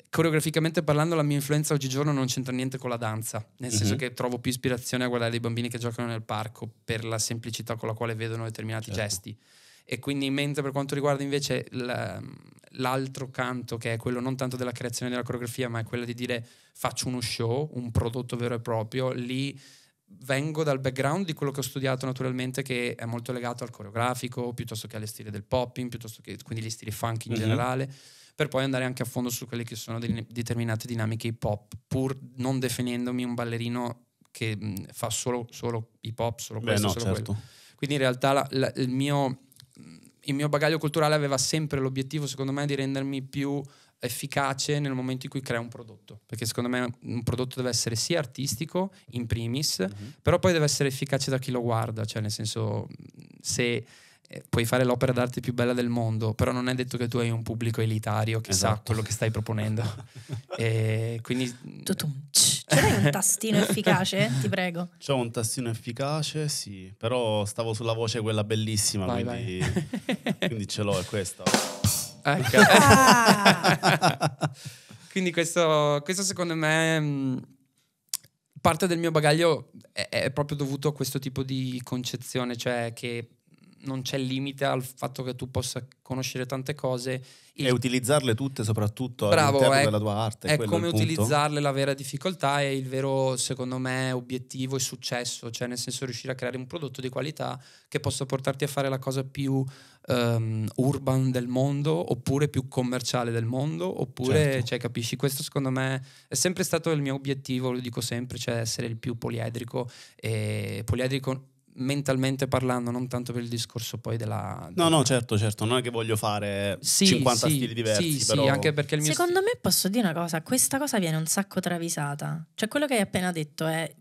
coreograficamente parlando, la mia influenza oggigiorno non c'entra niente con la danza, nel mm-hmm. senso mhm. che trovo più ispirazione a guardare dei bambini che giocano nel parco per la semplicità con la quale vedono determinati certo. gesti. E quindi, mentre per quanto riguarda invece l'altro canto, che è quello non tanto della creazione della coreografia, ma è quello di dire faccio uno show, un prodotto vero e proprio, lì vengo dal background di quello che ho studiato naturalmente che è molto legato al coreografico piuttosto che alle stile del popping piuttosto che quindi gli stili funk in mm-hmm. generale per poi andare anche a fondo su quelle che sono delle determinate dinamiche hip hop pur non definendomi un ballerino che mm, fa solo, solo hip hop solo questo Beh, no, solo certo. quindi in realtà la, la, il mio mm, il mio bagaglio culturale aveva sempre l'obiettivo, secondo me, di rendermi più efficace nel momento in cui crea un prodotto, perché secondo me un prodotto deve essere sia artistico in primis, mm-hmm. però poi deve essere efficace da chi lo guarda, cioè nel senso se eh, puoi fare l'opera d'arte più bella del mondo, però non è detto che tu hai un pubblico
elitario che esatto. sa quello che stai proponendo. e quindi... C'è un tastino efficace? Ti prego. C'ho un tastino efficace, sì, però stavo sulla voce quella bellissima, vai, quindi, vai. quindi ce l'ho, è questa. Ecco. Ah.
Quindi questo, questo, secondo me mm, parte del mio bagaglio è, è proprio dovuto a questo tipo di concezione, cioè che non c'è limite al fatto che tu possa conoscere tante cose. Il... E
utilizzarle tutte soprattutto Bravo, all'interno è, della tua arte. È come utilizzarle
la vera difficoltà e il vero, secondo me, obiettivo e successo, cioè nel senso riuscire a creare un prodotto di qualità che possa portarti a fare la cosa più um, urban del mondo oppure più commerciale del mondo, oppure, certo. cioè, capisci, questo secondo me è sempre stato il mio obiettivo, lo dico sempre, cioè essere il più poliedrico e poliedrico mentalmente parlando, non tanto per il discorso poi della...
della... No, no, certo, certo, non è che voglio fare sì, 50 sì, stili diversi. Sì, però...
sì, anche perché il mio... Secondo
sti... me posso dire una cosa, questa cosa viene un sacco travisata. Cioè quello che hai appena detto è...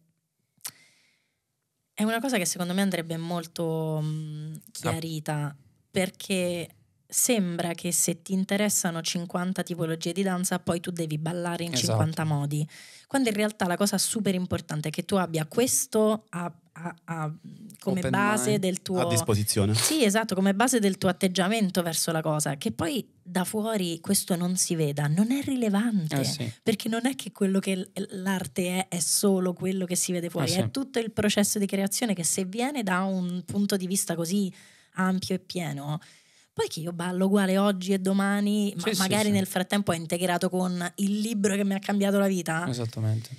È una cosa che secondo me andrebbe molto mh, mm, chiarita, ah. perché sembra che se ti interessano 50 tipologie di danza, poi tu devi ballare in esatto. 50 modi. Quando in realtà la cosa super importante è che tu abbia questo a, a, a, come Open base del tuo. A disposizione. Sì, esatto, come base del tuo atteggiamento verso la cosa. Che poi da fuori questo non si veda, non è rilevante. Eh sì. Perché non è che quello che l'arte è, è solo quello che si vede fuori, eh sì. è tutto il processo di creazione che se viene da un punto di vista così ampio e pieno poi che io ballo uguale oggi e domani, ma sì, magari sì, nel frattempo è integrato con il libro che mi ha cambiato la vita.
Esattamente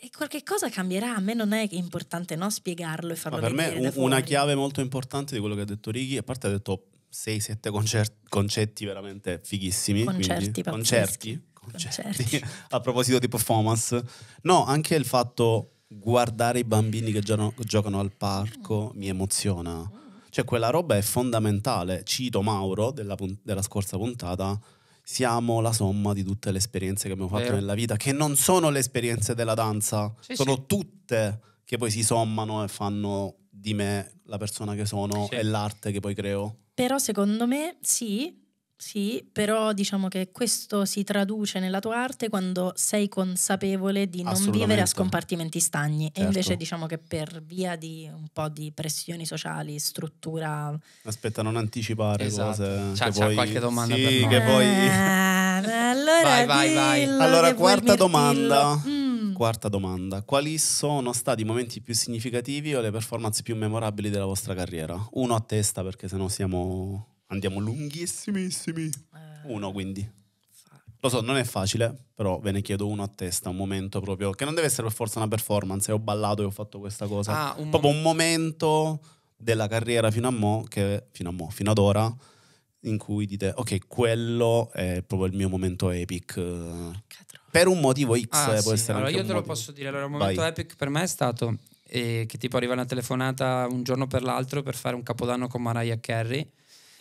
e qualche cosa cambierà. A me non è importante no, spiegarlo e farlo Ma per me una
chiave molto importante di quello che ha detto Righi, a parte ha detto 6-7 concetti veramente fighissimi. Concerti, concerti, concerti. concerti. a proposito di performance. No, anche il fatto guardare i bambini che giocano, giocano al parco mi emoziona. Cioè quella roba è fondamentale. Cito Mauro della, della scorsa puntata. Siamo la somma di tutte le esperienze che abbiamo fatto Vero. nella vita, che non sono le esperienze della danza, sì, sono sì. tutte che poi si sommano e fanno di me la persona che sono sì. e l'arte che poi creo.
Però secondo me sì, sì, però diciamo che questo si traduce nella tua arte quando sei consapevole di non vivere a scompartimenti stagni certo. e invece diciamo che per via di un po' di pressioni sociali, struttura...
Aspetta, non anticipare esatto. cose. C'ha, c'ha poi... qualche domanda sì, per noi. Che poi... Eh,
allora, vai, vai, vai. allora quarta domanda. Mm.
Quarta domanda. Quali sono stati i momenti più significativi o le performance più memorabili della vostra carriera? Uno a testa perché sennò siamo andiamo lunghissimissimi. Eh. Uno quindi. Lo so, non è facile, però ve ne chiedo uno a testa, un momento proprio, che non deve essere per forza una performance, ho ballato e ho fatto questa cosa. Ah, un proprio un momento della carriera fino a mo, che, fino a mo, fino ad ora, in cui dite, ok, quello è proprio il mio momento epic. Per un motivo X ah, eh, può sì. essere allora, Io te lo
posso dire, allora un momento Vai. epic per me è stato eh, che tipo arriva una telefonata un giorno per l'altro per fare un capodanno con Mariah Carey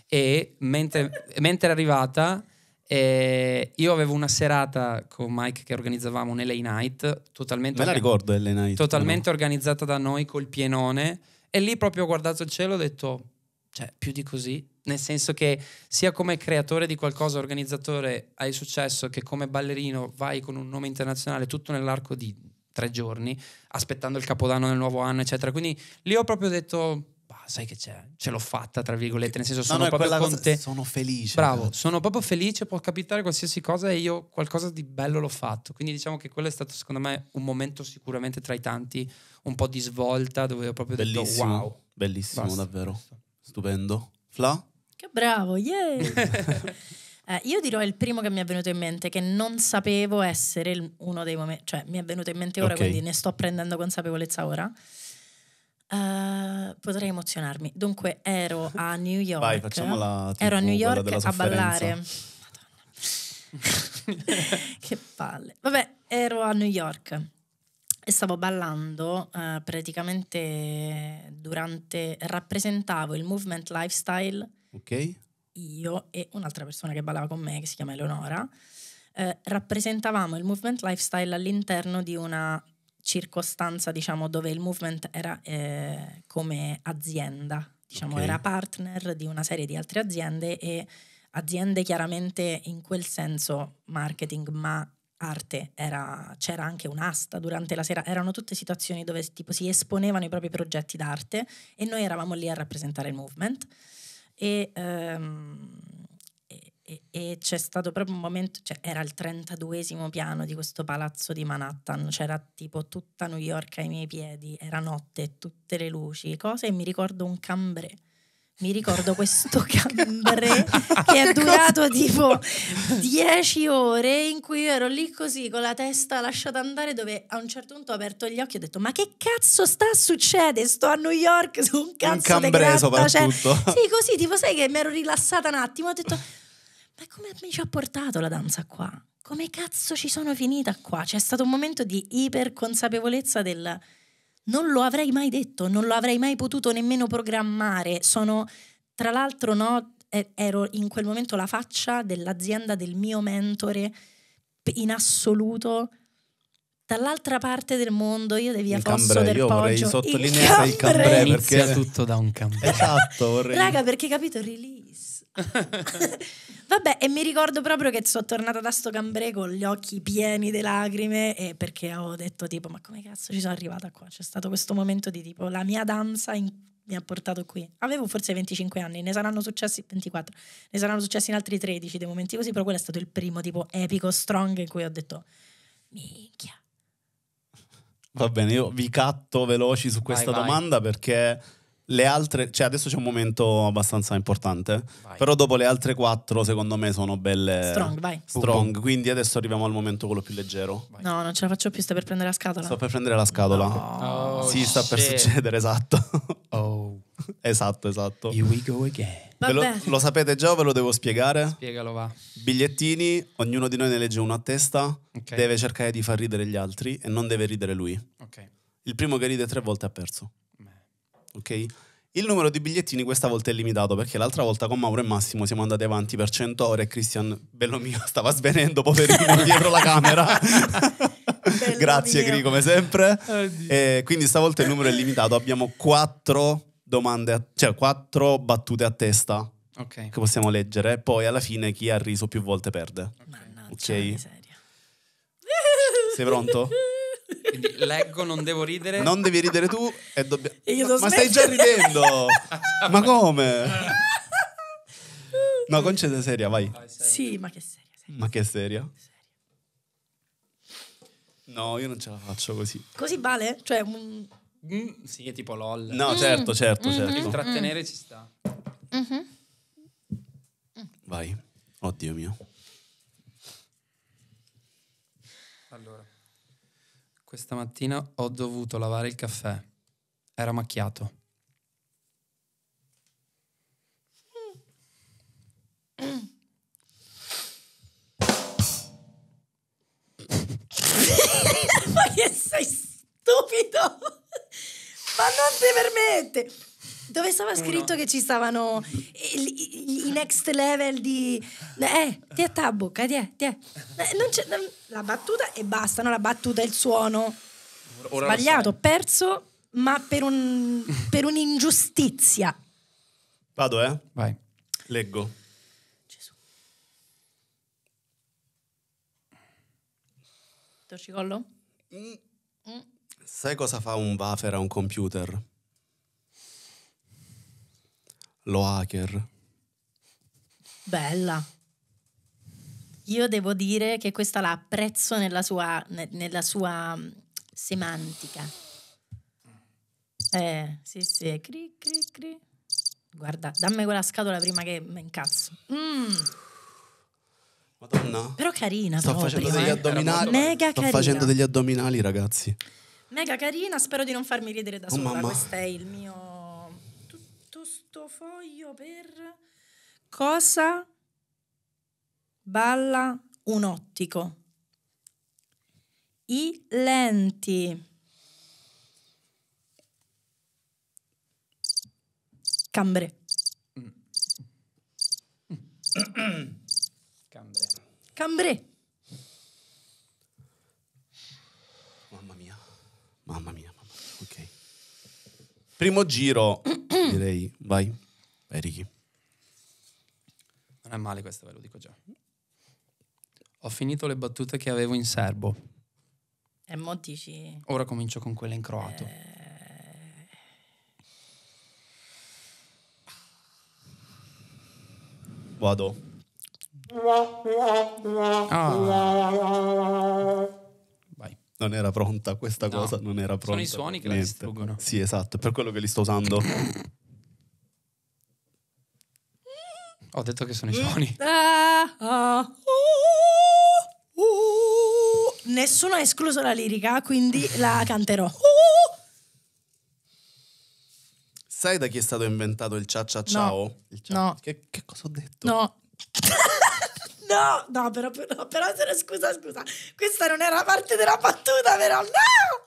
e mentre, mentre è arrivata eh, io avevo una serata con Mike che organizzavamo un LA Night, totalmente, orga- ricordo,
LA Night, totalmente
no. organizzata da noi col pienone e lì proprio ho guardato il cielo e ho detto, cioè più di così, nel senso che sia come creatore di qualcosa, organizzatore hai successo, che come ballerino vai con un nome internazionale tutto nell'arco di tre giorni, aspettando il capodanno del nuovo anno, eccetera. Quindi lì ho proprio detto sai che c'è, ce l'ho fatta, tra virgolette, nel senso sono no, no, proprio con te. Sono felice. Bravo, cioè. sono proprio felice, può capitare qualsiasi cosa e io qualcosa di bello l'ho fatto. Quindi diciamo che quello è stato secondo me un momento sicuramente tra i tanti, un po' di svolta dove ho proprio bellissimo, detto wow.
Bellissimo, Basta. davvero. Stupendo. Fla?
Che bravo, yeah! Eh, io dirò il primo che mi è venuto in mente, che non sapevo essere uno dei momenti, cioè mi è venuto in mente ora, okay. quindi ne sto prendendo consapevolezza ora. Uh, potrei emozionarmi. Dunque, ero a New York. Vai, facciamola. Tipo, ero a New York a ballare. che palle. Vabbè, ero a New York e stavo ballando uh, praticamente durante. rappresentavo il movement lifestyle. Ok. Io e un'altra persona che ballava con me, che si chiama Eleonora. Uh, rappresentavamo il movement lifestyle all'interno di una circostanza diciamo, dove il movement era eh, come azienda, diciamo, okay. era partner di una serie di altre aziende e aziende chiaramente in quel senso marketing, ma arte, era, c'era anche un'asta durante la sera, erano tutte situazioni dove tipo, si esponevano i propri progetti d'arte e noi eravamo lì a rappresentare il movement. E, ehm, e, e c'è stato proprio un momento, cioè era il 32 esimo piano di questo palazzo di Manhattan, c'era tipo tutta New York ai miei piedi, era notte, tutte le luci, cose e mi ricordo un cambrè mi ricordo questo cambre che è durato tipo dieci ore in cui ero lì così con la testa lasciata andare dove a un certo punto ho aperto gli occhi e ho detto ma che cazzo sta succedendo sto a New York su un cazzo un cambre gratta, cioè soprattutto cioè, sì così tipo sai che mi ero rilassata un attimo ho detto ma come mi ci ha portato la danza qua? Come cazzo ci sono finita qua? C'è stato un momento di iperconsapevolezza del non lo avrei mai detto, non lo avrei mai potuto nemmeno programmare. Sono, tra l'altro, no, ero in quel momento la faccia dell'azienda del mio mentore in assoluto. Dall'altra parte del mondo, io devi a Fosso del io Poggio. vorrei sottolineare
il cambre, il cambre perché è tutto da un cambre. esatto, vorrei. Raga,
perché capito, release Vabbè, e mi ricordo proprio che sono tornata da sto cambre con gli occhi pieni di lacrime e perché ho detto tipo, ma come cazzo ci sono arrivata qua? C'è stato questo momento di tipo, la mia danza in... mi ha portato qui. Avevo forse 25 anni, ne saranno successi 24, ne saranno successi in altri 13 dei momenti così, però quello è stato il primo tipo epico, strong in cui ho detto, minchia.
Va bene, io vi catto veloci su questa vai, domanda perché le altre, cioè adesso c'è un momento abbastanza importante, vai. però dopo le altre quattro secondo me sono belle strong, vai. strong uh quindi adesso arriviamo al momento quello più leggero.
Vai. No, non ce la faccio più, sta per prendere la scatola. Sto per
prendere la scatola. No. Oh, sì, sta shit. per succedere, esatto. Oh. esatto, esatto. Here we go again. Lo, lo, sapete già ve lo devo spiegare? Spiegalo, va. Bigliettini, ognuno di noi ne legge uno a testa, okay. deve cercare di far ridere gli altri e non deve ridere lui. Okay. Il primo che ride tre volte ha perso ok? Il numero di bigliettini questa volta è limitato perché l'altra volta con Mauro e Massimo siamo andati avanti per 100 ore e Cristian, bello mio, stava svenendo poverino dietro la camera. Grazie mio. Gri come sempre. E eh, quindi stavolta il numero è limitato, abbiamo quattro domande, a... cioè quattro battute a testa okay. che possiamo leggere poi alla fine chi ha riso più volte perde. Ok? okay? Sei pronto?
Quindi leggo, non devo ridere. Non devi ridere
tu e dobbiamo... Ma, ma stai già ridendo! ma come? No, concede seria, vai.
Sì, ma che seria,
seria. Ma che seria? No, io non ce la faccio così.
Così vale? Cioè, mm, mm,
sì, tipo LOL. No, mm. certo,
certo, mm-hmm. certo. Il trattenere
ci sta. Mm-hmm.
Mm. Vai. Oddio mio. Questa mattina
ho dovuto lavare il caffè. Era macchiato.
Ma che sei stupido! Ma non ti permette! dove stava scritto Uno. che ci stavano i, next level di... Eh, ti è tabocca, ti è, ti è. Eh, la battuta e basta, no? La battuta, il suono.
Ora Sbagliato,
perso, ma per, un, per un'ingiustizia.
Vado, eh? Vai. Leggo. Gesù.
Torcicollo? Mm.
Sai cosa fa un wafer a un computer? lo hacker.
Bella. Io devo dire che questa la apprezzo nella sua, nella sua mm, semantica. Eh, sì, sì, cri, cri, cri. Guarda, dammi quella scatola prima che mi incazzo. Mm. Madonna. Però carina. Sto proprio, facendo degli eh. addominali. Mega Sto carina. facendo degli
addominali, ragazzi.
Mega carina, spero di non farmi ridere da oh, sola. Questo è il mio foglio per cosa balla un ottico. I lenti.
Cambre. Cambre.
Cambre. Mamma
mia. Mamma mia. Primo giro, direi, vai, Erichi. Non è male questo, ve lo dico già.
Ho finito le battute che avevo in serbo.
E mo dici...
Ora comincio con quelle in croato. Eh...
Vado. Ah non era pronta, questa no. cosa non era pronta. Sono i suoni che niente. la distruggono. Sì, esatto, per quello che li sto usando. Ho detto che sono i suoni.
Nessuno ha escluso la lirica, quindi la canterò.
Sai da chi è stato inventato il cia cia ciao? No. Cia? no. Che, che cosa
ho detto? No. No, no, però, però, però scusa, scusa, questa non era parte della battuta, però no!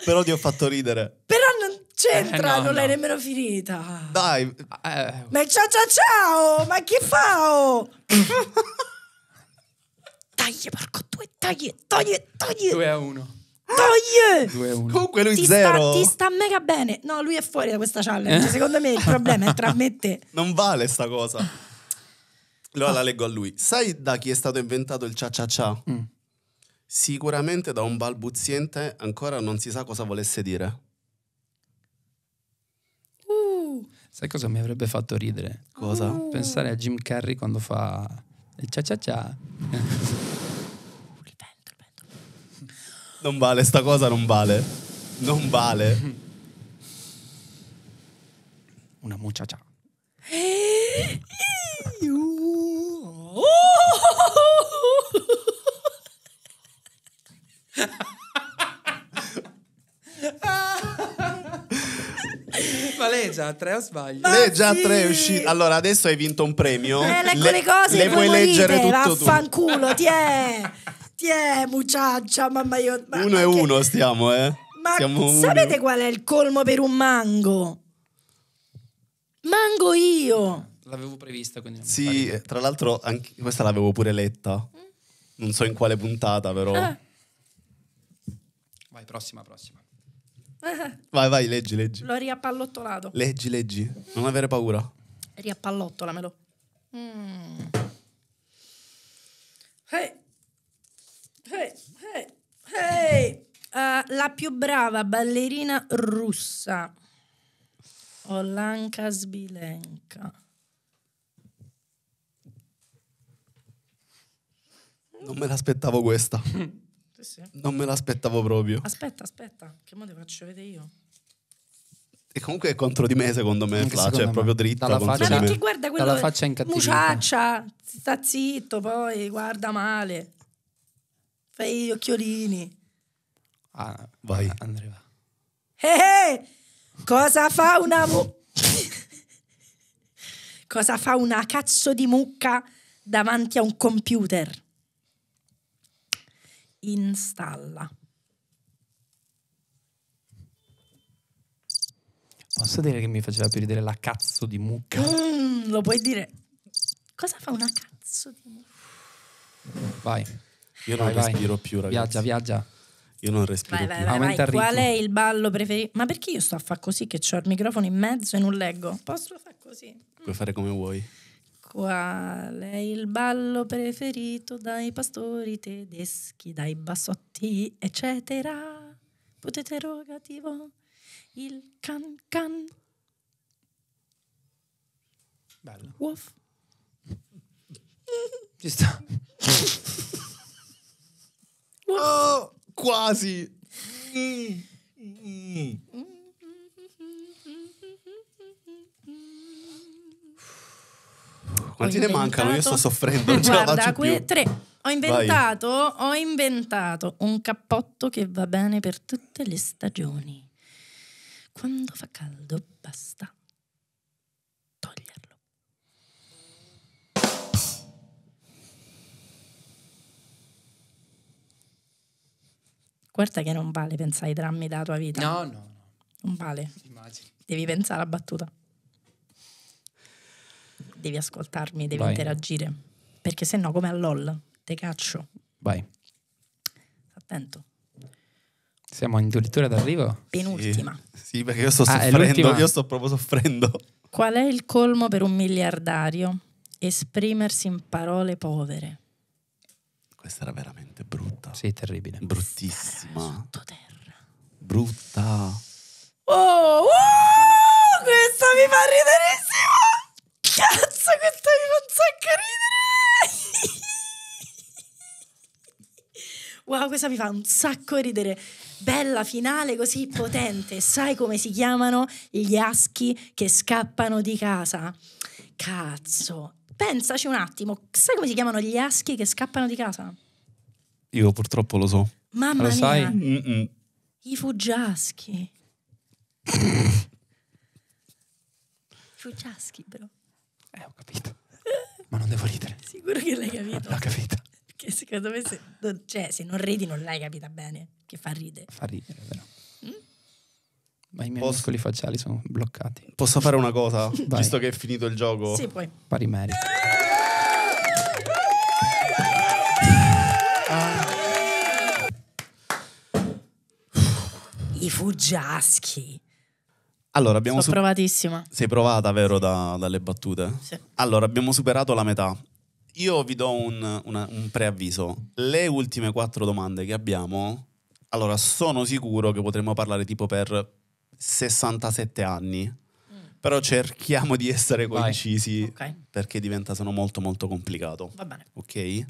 Però ti ho fatto ridere.
Però non c'entra, eh, no, non no. l'hai nemmeno finita.
Dai. Eh.
Ma ciao ciao ciao, ma che fa? Oh? tagli, porco, due, tagli, togli, togli. 2 a 1. Togli! 2 a 1. Comunque lui ti zero. Sta, ti sta mega bene. No, lui è fuori da questa challenge. Eh. Secondo me il problema è tra
me e te. Non vale sta cosa. Allora ah. la leggo a lui. Sai da chi è stato inventato il cia cia cia? Mm. Sicuramente da un balbuziente ancora non si sa cosa volesse dire.
Uh. Sai cosa mi avrebbe fatto ridere? Cosa? Uh. Pensare a Jim Carrey quando fa il cia cia cia.
non vale, sta cosa non vale. Non vale. Una muccia cia.
Ma lei già a tre o sbaglio? Ma lei già a sì. tre è
uscita. Allora, adesso hai vinto un premio. Eh, leggo le, le cose le puoi leggere tutto
vaffanculo, tu. ti è. Ti è, mucciaccia, mamma io.
Ma, uno e uno stiamo, eh. Ma stiamo
sapete uno. qual è il colmo per un mango? Mango
io.
L'avevo prevista, quindi. Sì, tra l'altro, anche... questa l'avevo pure letta. Non so in quale puntata, però. Ah. Vai, prossima, prossima. vai, vai, leggi, leggi.
L'ho riappallottolato.
Leggi, leggi. Non avere paura.
Riappallottolamelo. Mm. Hey. Hey. Hey. hey. Uh, la più brava ballerina russa. Olanka Sbilenka.
Non me l'aspettavo questa.
Sì, sì. Non me l'aspettavo proprio. Aspetta, aspetta, che mo ti faccio vedere io.
E comunque è contro di me, secondo me. Anche Flaccia cioè, è proprio dritta. Dalla faccia, ma perché guarda quello. Dalla faccia incattivita. Muciaccia,
sta zitto, poi guarda male. Fai gli occhiolini.
Ah, vai. Andrea.
Eh, eh, cosa fa una mucca? Cosa fa una cazzo di mucca davanti a un computer? installa.
Posso dire che mi faceva più ridere la cazzo di mucca?
Mm, lo puoi dire. Cosa fa una cazzo di
mucca? Vai. Io non vai, respiro vai. più, ragazzi. Viaggia, viaggia. Io non respiro vai, più. Vai, vai, vai. Qual è
il ballo preferito? Ma perché io sto a fare così che ho il microfono in mezzo e non leggo? Posso fare così?
Puoi fare come vuoi.
Qual è il ballo preferito dai pastori tedeschi, dai bassotti, eccetera? Potete erogativo il can can.
Bello. Uff. Ci sta. oh, quasi. Mm. Mm. Quanti ne mancano? Io sto soffrendo. Non Guarda, que- tre. Ho inventato,
ho inventato un cappotto che va bene per tutte le stagioni. Quando fa caldo basta toglierlo. Guarda che non vale pensare ai drammi della tua vita. No, no, no. Non vale. Immagini. Devi pensare alla battuta devi ascoltarmi, devi Vai. interagire, perché se no come a LOL, te caccio. Vai. Attento.
Siamo addirittura d'arrivo?
Penultima. Sì, sì perché io sto ah, soffrendo, io sto proprio soffrendo.
Qual è il colmo per un miliardario? Esprimersi in parole povere.
Questa era veramente brutta. Sì, terribile. Bruttissima. Sottoterra. Brutta.
Oh, oh, questa mi fa ridere
cazzo che mi fa un sacco a ridere
wow questa mi fa un sacco ridere bella finale così potente sai come si chiamano gli aschi che scappano di casa cazzo pensaci un attimo sai come si chiamano gli aschi che scappano di casa
io purtroppo lo so mamma lo mia Mm-mm.
i fuggiaschi Fuggiaschi, bro. Eh, ho capito. Ma non devo ridere. Sicuro che l'hai capito. L'ho capito. Perché secondo me se
non, cioè, se non ridi non l'hai capita bene, che fa ridere. Fa ridere, vero. Mm? Ma i miei Posso... muscoli facciali sono bloccati. Posso fare una cosa, visto che
è finito il gioco?
Sì, poi. Pari merito. I fuggiaschi.
Allora, abbiamo Sono su- provatissima. Sei provata, vero, da, dalle battute? Sì. Allora, abbiamo superato la metà. Io vi do un, una, un preavviso. Le ultime quattro domande che abbiamo, allora, sono sicuro che potremmo parlare tipo per 67 anni. Mm. Però cerchiamo di essere concisi okay. perché diventa sono molto molto complicato. Va bene. Ok?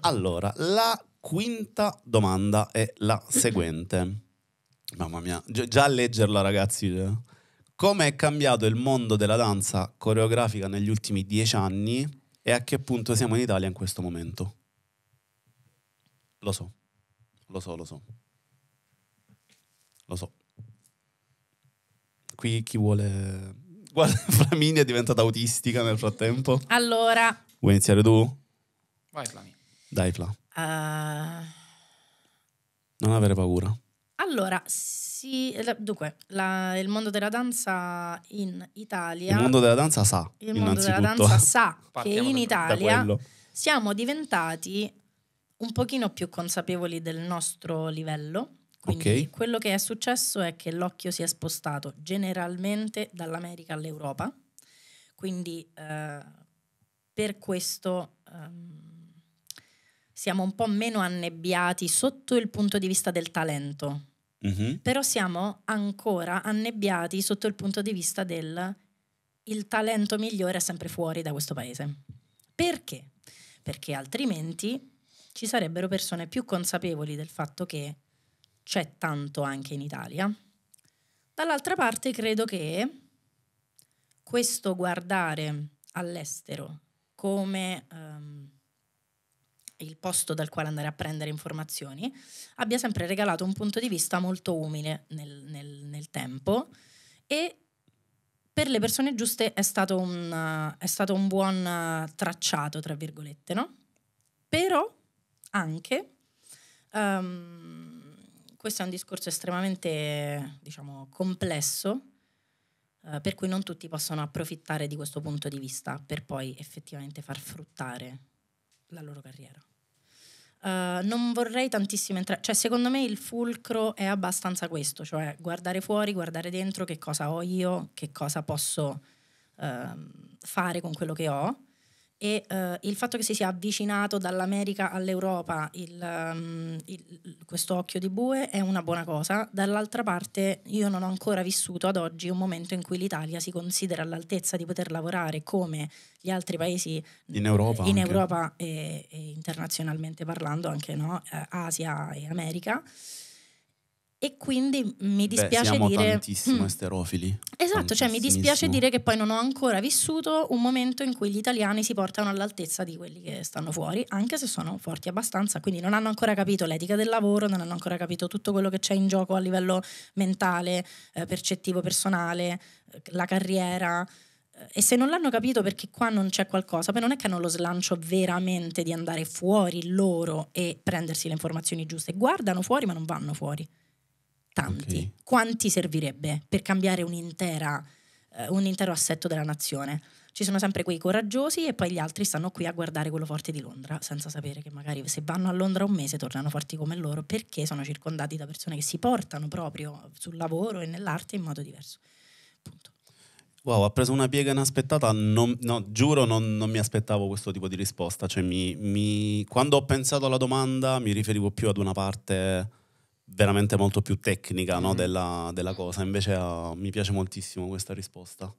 Allora, la
quinta domanda è la seguente. Mamma mia, Gi- già a leggerla ragazzi, cioè. come è cambiato il mondo della danza coreografica negli ultimi dieci anni e a che punto siamo in Italia in questo momento? Lo so, lo so, lo so. Lo so. Qui chi vuole... Guarda, Flaminia è diventata autistica nel frattempo.
Allora...
Vuoi iniziare tu? Vai Flaminia. Dai Fla.
Uh...
Non avere paura.
Allora, sì, eh, dunque, la, il mondo della danza in Italia... Il mondo
della danza sa, Il mondo della danza sa che in Italia
siamo diventati un pochino più consapevoli del nostro livello. Quindi okay. quello che è successo è che l'occhio si è spostato generalmente dall'America all'Europa. Quindi eh, per questo ehm, siamo un po' meno annebbiati sotto il punto di vista del talento mm-hmm. però siamo ancora annebbiati sotto il punto di vista del il talento migliore è sempre fuori da questo paese. Perché? Perché altrimenti ci sarebbero persone più consapevoli del fatto che c'è tanto anche in Italia. Dall'altra parte credo che questo guardare all'estero come... Um, il posto dal quale andare a prendere informazioni, abbia sempre regalato un punto di vista molto umile nel, nel, nel tempo e per le persone giuste è stato un, è stato un buon tracciato, tra virgolette, no? Però anche, um, questo è un discorso estremamente, diciamo, complesso, Uh, per cui non tutti possono approfittare di questo punto di vista per poi effettivamente far fruttare la loro carriera. Uh, non vorrei tantissimo entrare, cioè secondo me il fulcro è abbastanza questo, cioè guardare fuori, guardare dentro che cosa ho io, che cosa posso uh, fare con quello che ho e uh, il fatto che si sia avvicinato dall'America all'Europa il, um, il, questo occhio di bue è una buona cosa, dall'altra parte io non ho ancora vissuto ad oggi un momento in cui l'Italia si considera all'altezza di poter lavorare come gli altri paesi in Europa, eh, in Europa e, e, internazionalmente parlando anche no? Eh, Asia e America. E quindi mi dispiace Beh, siamo dire... tantissimo mm.
esterofili.
Esatto, cioè mi dispiace dire che poi non ho ancora vissuto un momento in cui gli italiani si portano all'altezza di quelli che stanno fuori, anche se sono forti abbastanza, quindi non hanno ancora capito l'etica del lavoro, non hanno ancora capito tutto quello che c'è in gioco a livello mentale, eh, percettivo personale, eh, la carriera. Eh, e se non l'hanno capito perché qua non c'è qualcosa, poi non è che hanno lo slancio veramente di andare fuori loro e prendersi le informazioni giuste. Guardano fuori ma non vanno fuori. Tanti. Okay. Quanti servirebbe per cambiare un'intera, eh, un intero assetto della nazione? Ci sono sempre quei coraggiosi e poi gli altri stanno qui a guardare quello forte di Londra, senza sapere che magari se vanno a Londra un mese tornano forti come loro, perché sono circondati da persone che si portano proprio sul lavoro e nell'arte in modo diverso. Punto.
Wow, ha preso una piega inaspettata, non, no, giuro non, non, mi aspettavo questo tipo di risposta, cioè mi, mi, quando ho pensato alla domanda mi riferivo più ad una parte veramente molto più tecnica no, mm-hmm. della, della, cosa, invece uh, mi piace moltissimo questa risposta.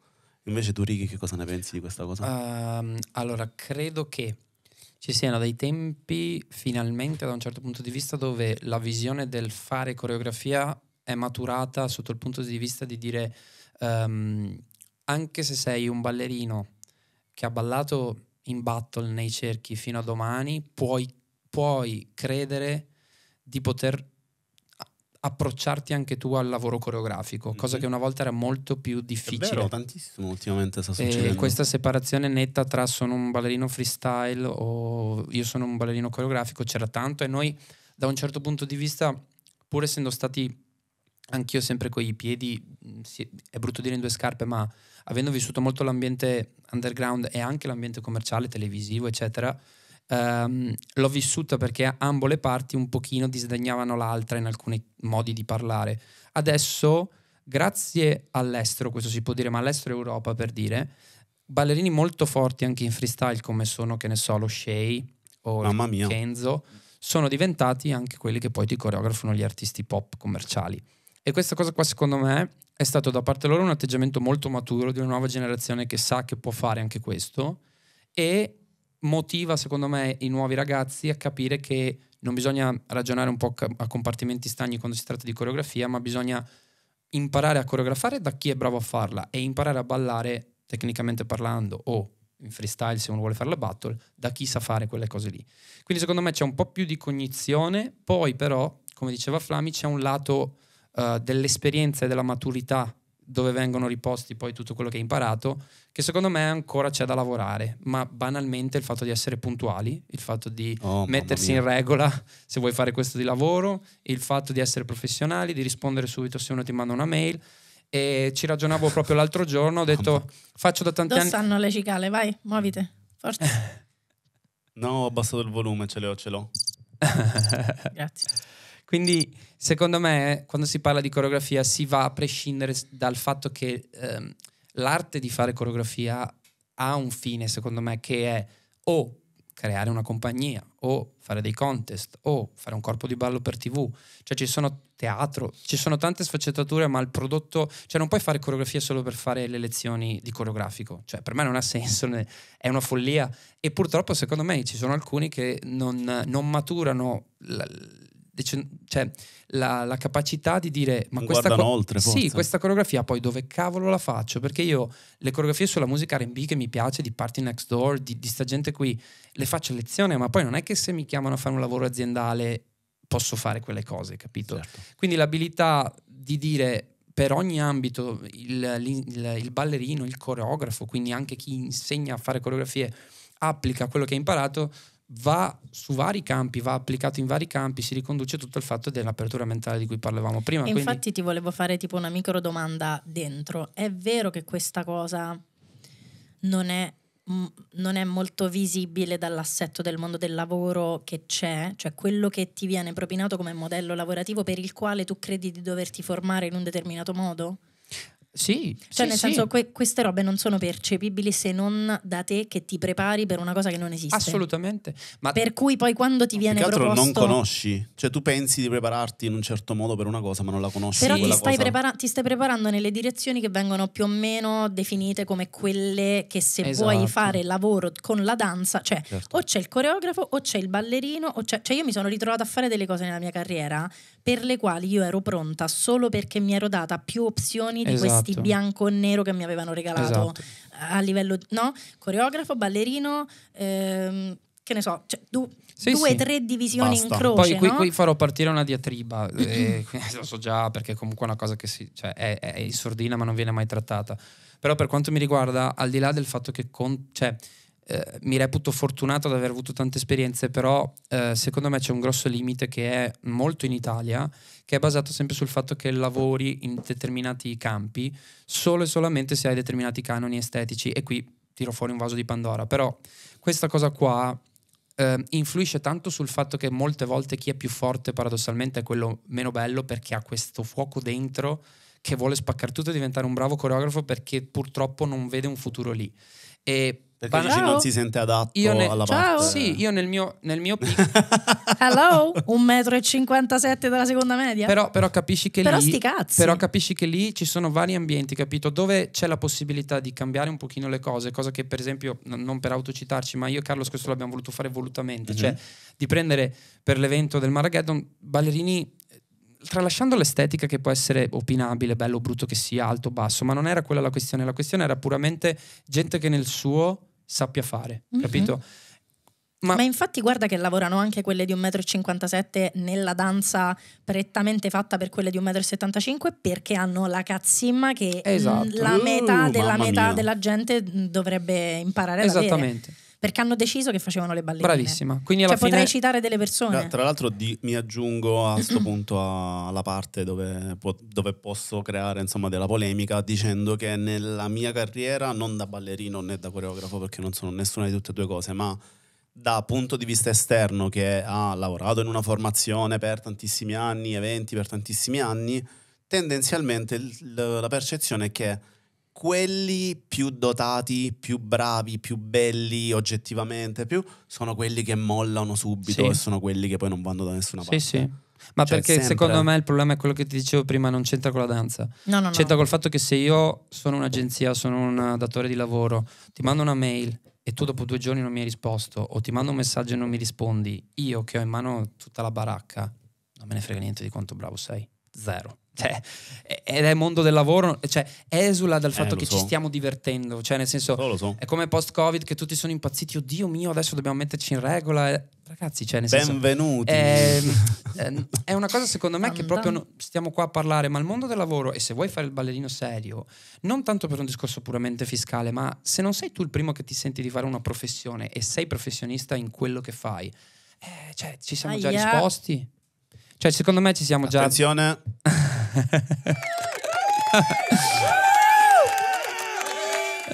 Invece tu Righi che cosa ne pensi di questa
cosa? Uh, allora, credo che
ci siano dei tempi
finalmente da un certo punto di vista dove la visione del fare coreografia è maturata sotto il punto di vista di dire um, anche se sei un ballerino che ha ballato in battle nei cerchi fino a domani, puoi, puoi credere di poter approcciarti anche tu al lavoro coreografico, mm-hmm. cosa che una volta era molto più difficile. È vero,
tantissimo ultimamente sta succedendo. E questa
separazione netta tra sono un ballerino freestyle o io sono un ballerino coreografico c'era tanto e noi da un certo punto di vista, pur essendo stati anch'io sempre con i piedi, è brutto dire in due scarpe, ma avendo vissuto molto l'ambiente underground e anche l'ambiente commerciale, televisivo, eccetera, Um, l'ho vissuta perché ambo le parti un pochino disdegnavano l'altra in alcuni modi di parlare. Adesso, grazie all'estero, questo si può dire, ma all'estero Europa per dire, ballerini molto forti anche in freestyle come sono, che ne so, lo Shea o Mamma il Kenzo, sono diventati anche quelli che poi ti coreografano gli artisti pop commerciali. E questa cosa qua secondo me è stato da parte loro un atteggiamento molto maturo di una nuova generazione che sa che può fare anche questo e motiva secondo me i nuovi ragazzi a capire che non bisogna ragionare un po' a compartimenti stagni quando si tratta di coreografia, ma bisogna imparare a coreografare da chi è bravo a farla e imparare a ballare tecnicamente parlando o in freestyle se uno vuole fare la battle da chi sa fare quelle cose lì. Quindi secondo me c'è un po' più di cognizione, poi però, come diceva Flami, c'è un lato uh, dell'esperienza e della maturità dove vengono riposti poi tutto quello che hai imparato, che secondo me ancora c'è da lavorare, ma banalmente il fatto di essere puntuali, il fatto di oh, mettersi in regola se vuoi fare questo di lavoro, il fatto di essere professionali, di rispondere subito se uno ti manda una mail. E ci ragionavo proprio l'altro giorno, ho detto faccio da tanti Dove anni...
stanno le cicale? Vai, muovite, forza.
no, ho abbassato il volume, ce l'ho, ce l'ho. Grazie. Quindi, secondo me, quando si parla di coreografia si va a prescindere dal fatto che ehm, l'arte di fare coreografia ha un fine, secondo me, che è o creare una compagnia, o fare dei contest, o fare un corpo di ballo per tv. Cioè ci sono teatro, ci sono tante sfaccettature, ma il prodotto... Cioè non puoi fare coreografia solo per fare le lezioni di coreografico. Cioè per me non ha senso, è una follia. E purtroppo secondo me ci sono alcuni che non, non maturano la, cioè, la, la, capacità di dire ma questa, co- oltre, sì, questa coreografia poi dove cavolo la faccio perché io le coreografie sulla musica R&B che mi piace di Party Next Door di, di sta gente qui le faccio a lezione ma poi non è che se mi chiamano a fare un lavoro aziendale posso fare quelle cose capito certo. quindi l'abilità di dire per ogni ambito il, il, il ballerino il coreografo quindi anche chi insegna a fare coreografie applica quello che ha imparato va su vari campi, va applicato in vari campi, si riconduce tutto il fatto dell'apertura mentale di cui parlavamo prima. Quindi... infatti
ti volevo fare tipo una micro domanda dentro. È vero che questa cosa non è, non è molto visibile dall'assetto del mondo del lavoro che c'è, cioè quello che ti viene propinato come modello lavorativo per il quale tu credi di doverti formare in un determinato modo?
Sì, cioè, sì, nel senso, sì.
que- queste robe non sono percepibili se non da te che ti prepari per una cosa che non esiste. Assolutamente. Ma per cui poi quando ti viene proposto... non conosci.
Cioè, tu pensi di prepararti in un certo modo per una cosa, ma non la conosci. Però sì. ti, stai prepara-
ti stai, preparando nelle direzioni che vengono più o meno definite come quelle che se esatto. vuoi fare lavoro con la danza, cioè certo. o c'è il coreografo o c'è il ballerino, o c'è... cioè io mi sono ritrovata a fare delle cose nella mia carriera per le quali io ero pronta solo perché mi ero data più opzioni di esatto. questi questi esatto. bianco e nero che mi avevano regalato esatto. a livello, no? Coreografo, ballerino, ehm, che ne so, cioè, du- sì, due o sì. tre divisioni Basta. in croce. Poi qui, no? qui,
farò partire una diatriba, eh, eh, lo so già perché comunque è una cosa che si, cioè, è, è in sordina ma non viene mai trattata. Però per quanto mi riguarda, al di là del fatto che con, cioè, eh, mi reputo fortunato ad aver avuto tante esperienze, però eh, secondo me c'è un grosso limite che è molto in Italia, che è basato sempre sul fatto che lavori in determinati campi solo e solamente se hai determinati canoni estetici e qui tiro fuori un vaso di Pandora, però questa cosa qua eh, influisce tanto sul fatto che molte volte chi è più forte paradossalmente è quello meno bello perché ha questo fuoco dentro che vuole spaccare tutto e diventare un bravo coreografo perché purtroppo non vede un futuro lì. E perché Ban- dici Ciao. non si sente adatto Io ne- alla Ciao. parte. Sì, io nel mio, nel mio piccolo.
Hello? 1,57 m dalla seconda media? però, però
capisci che Però lì. sti cazzi. Però capisci che lì ci sono vari ambienti, capito? Dove c'è la possibilità di cambiare un pochino le cose, cosa che per esempio, n- non per autocitarci, ma io e Carlos questo l'abbiamo voluto fare volutamente, cioè mhm. di prendere per l'evento del Marageddon ballerini eh, tralasciando l'estetica che può essere opinabile, bello o brutto che sia, alto o basso, ma non era quella la questione, la questione era puramente gente che nel suo sappia fare, mm-hmm. capito?
Ma, Ma, infatti guarda che lavorano anche quelle di 1,57 m nella danza prettamente fatta per quelle di 1,75 m perché hanno la cazzimma che esatto. la metà, uh, della, metà della gente dovrebbe imparare ad Esattamente. Avere perché hanno deciso che facevano le ballerine.
Bravissima. Quindi alla cioè, fine... potrei citare
delle persone.
Tra, l'altro di, mi aggiungo a questo punto a, alla parte dove, dove, posso creare insomma, della polemica dicendo che nella mia carriera, non da ballerino né da coreografo, perché non sono nessuna di tutte e due cose, ma da punto di vista esterno che ha lavorato in una formazione per tantissimi anni, eventi per tantissimi anni, tendenzialmente l- la percezione è che quelli più dotati, più bravi, più belli oggettivamente, più sono quelli che mollano subito sì. e sono quelli che poi non vanno da nessuna parte. Sì, sì. Ma cioè, perché sempre... secondo
me il problema è quello che ti dicevo prima, non c'entra con la danza. No, no, no. c'entra col fatto che se io sono un'agenzia, sono un datore di lavoro, ti mando una mail e tu dopo due giorni non mi hai risposto o ti mando un messaggio e non mi rispondi, io che ho in mano tutta la baracca, non me ne frega niente di quanto bravo sei. Zero. Cioè, ed è mondo del lavoro, cioè, esula dal eh, fatto eh, che so. ci stiamo divertendo, cioè, nel senso, oh, so. è come post-Covid che tutti sono impazziti, oddio mio, adesso dobbiamo metterci in regola. Ragazzi, cioè, nel Benvenuti. Ehm, senso, ehm, È, è, una cosa, secondo me, che proprio stiamo qua a parlare, ma il mondo del lavoro, e se vuoi fare il ballerino serio, non tanto per un discorso puramente fiscale, ma se non sei tu il primo che ti senti di fare una professione e sei professionista in quello che fai, eh, cioè, ci siamo Aia. già risposti. Cioè, secondo me ci siamo Attenzione. già. Attenzione.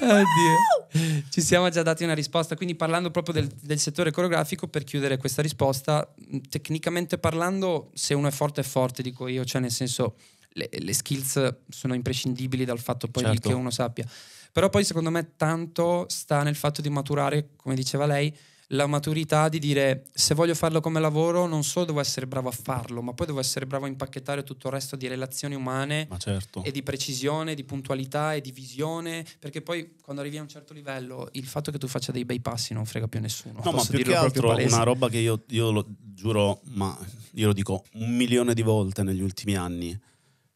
Oddio. Ci siamo già dati una risposta, quindi parlando proprio del, del, settore coreografico, per chiudere questa risposta, tecnicamente parlando, se uno è forte è forte, dico io, cioè nel senso le, le skills sono imprescindibili dal fatto poi certo. che uno sappia. Però poi secondo me tanto sta nel fatto di maturare, come diceva lei, la maturità di dire se voglio farlo come lavoro non solo devo essere bravo a farlo, ma poi devo essere bravo a impacchettare tutto il resto di relazioni umane certo. e di precisione, di puntualità e di visione, perché poi quando arrivi a un certo livello il fatto che tu faccia dei bei passi non frega più nessuno. No, ma più che altro una roba
che io, io lo giuro, ma io lo dico un milione di volte negli ultimi anni,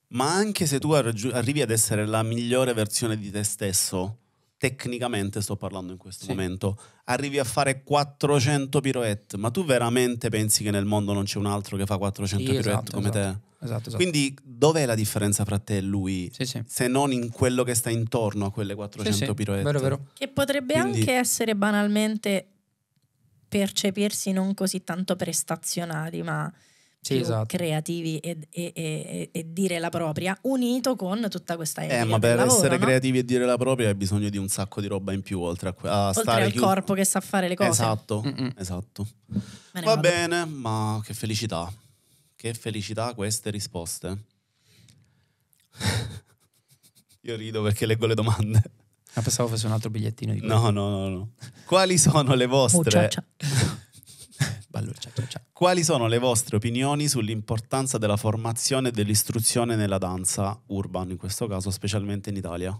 ma anche se tu arrivi ad essere la migliore versione di te stesso, tecnicamente sto parlando in questo sì. momento, arrivi a fare 400 pirouette, ma tu veramente pensi che nel mondo non c'è un altro che fa 400 sì, pirouette esatto, come esatto. te? Esatto, esatto. Quindi dov'è la differenza fra te e lui? Sì, sì. Se non in quello che sta intorno a quelle 400 sì, pirouette. Vero, vero.
Che potrebbe Quindi... anche essere banalmente percepirsi non così tanto prestazionali, ma sì, esatto. creativi e, e, e, e, dire la propria, unito con tutta questa etica. Eh, ma per lavoro, essere no?
creativi e dire la propria hai bisogno di un sacco di roba in più, oltre a, a oltre stare al chiuso. corpo
che sa fare le cose.
Esatto, Mm-mm. esatto. Bene, Va bene, ma che felicità. Che felicità queste risposte. Io rido perché leggo le domande. Ma
pensavo fosse un altro bigliettino di quello. No, no,
no, no. Quali sono le vostre... Mucciaccia. Allora, ciao, ciao, ciao. Quali sono le vostre opinioni sull'importanza della formazione e dell'istruzione nella danza urban, in questo caso specialmente in Italia?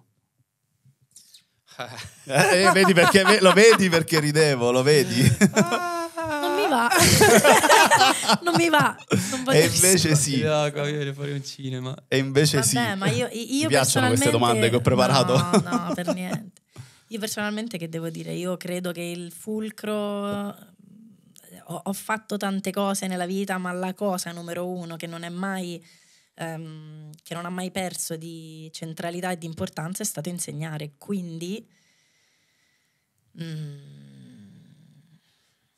Eh, eh, eh vedi
perché, lo vedi perché ridevo, lo vedi.
non mi va. non mi va. Non e invece
sì. Fuori un cinema. E invece Vabbè, sì. Ma io, io Mi piacciono queste domande che ho preparato. No, no,
per niente. Io personalmente che devo dire? Io credo che il fulcro ho, ho, fatto tante cose nella vita, ma la cosa numero uno che non è mai um, che non ha mai perso di centralità e di importanza è stato insegnare. Quindi
mm,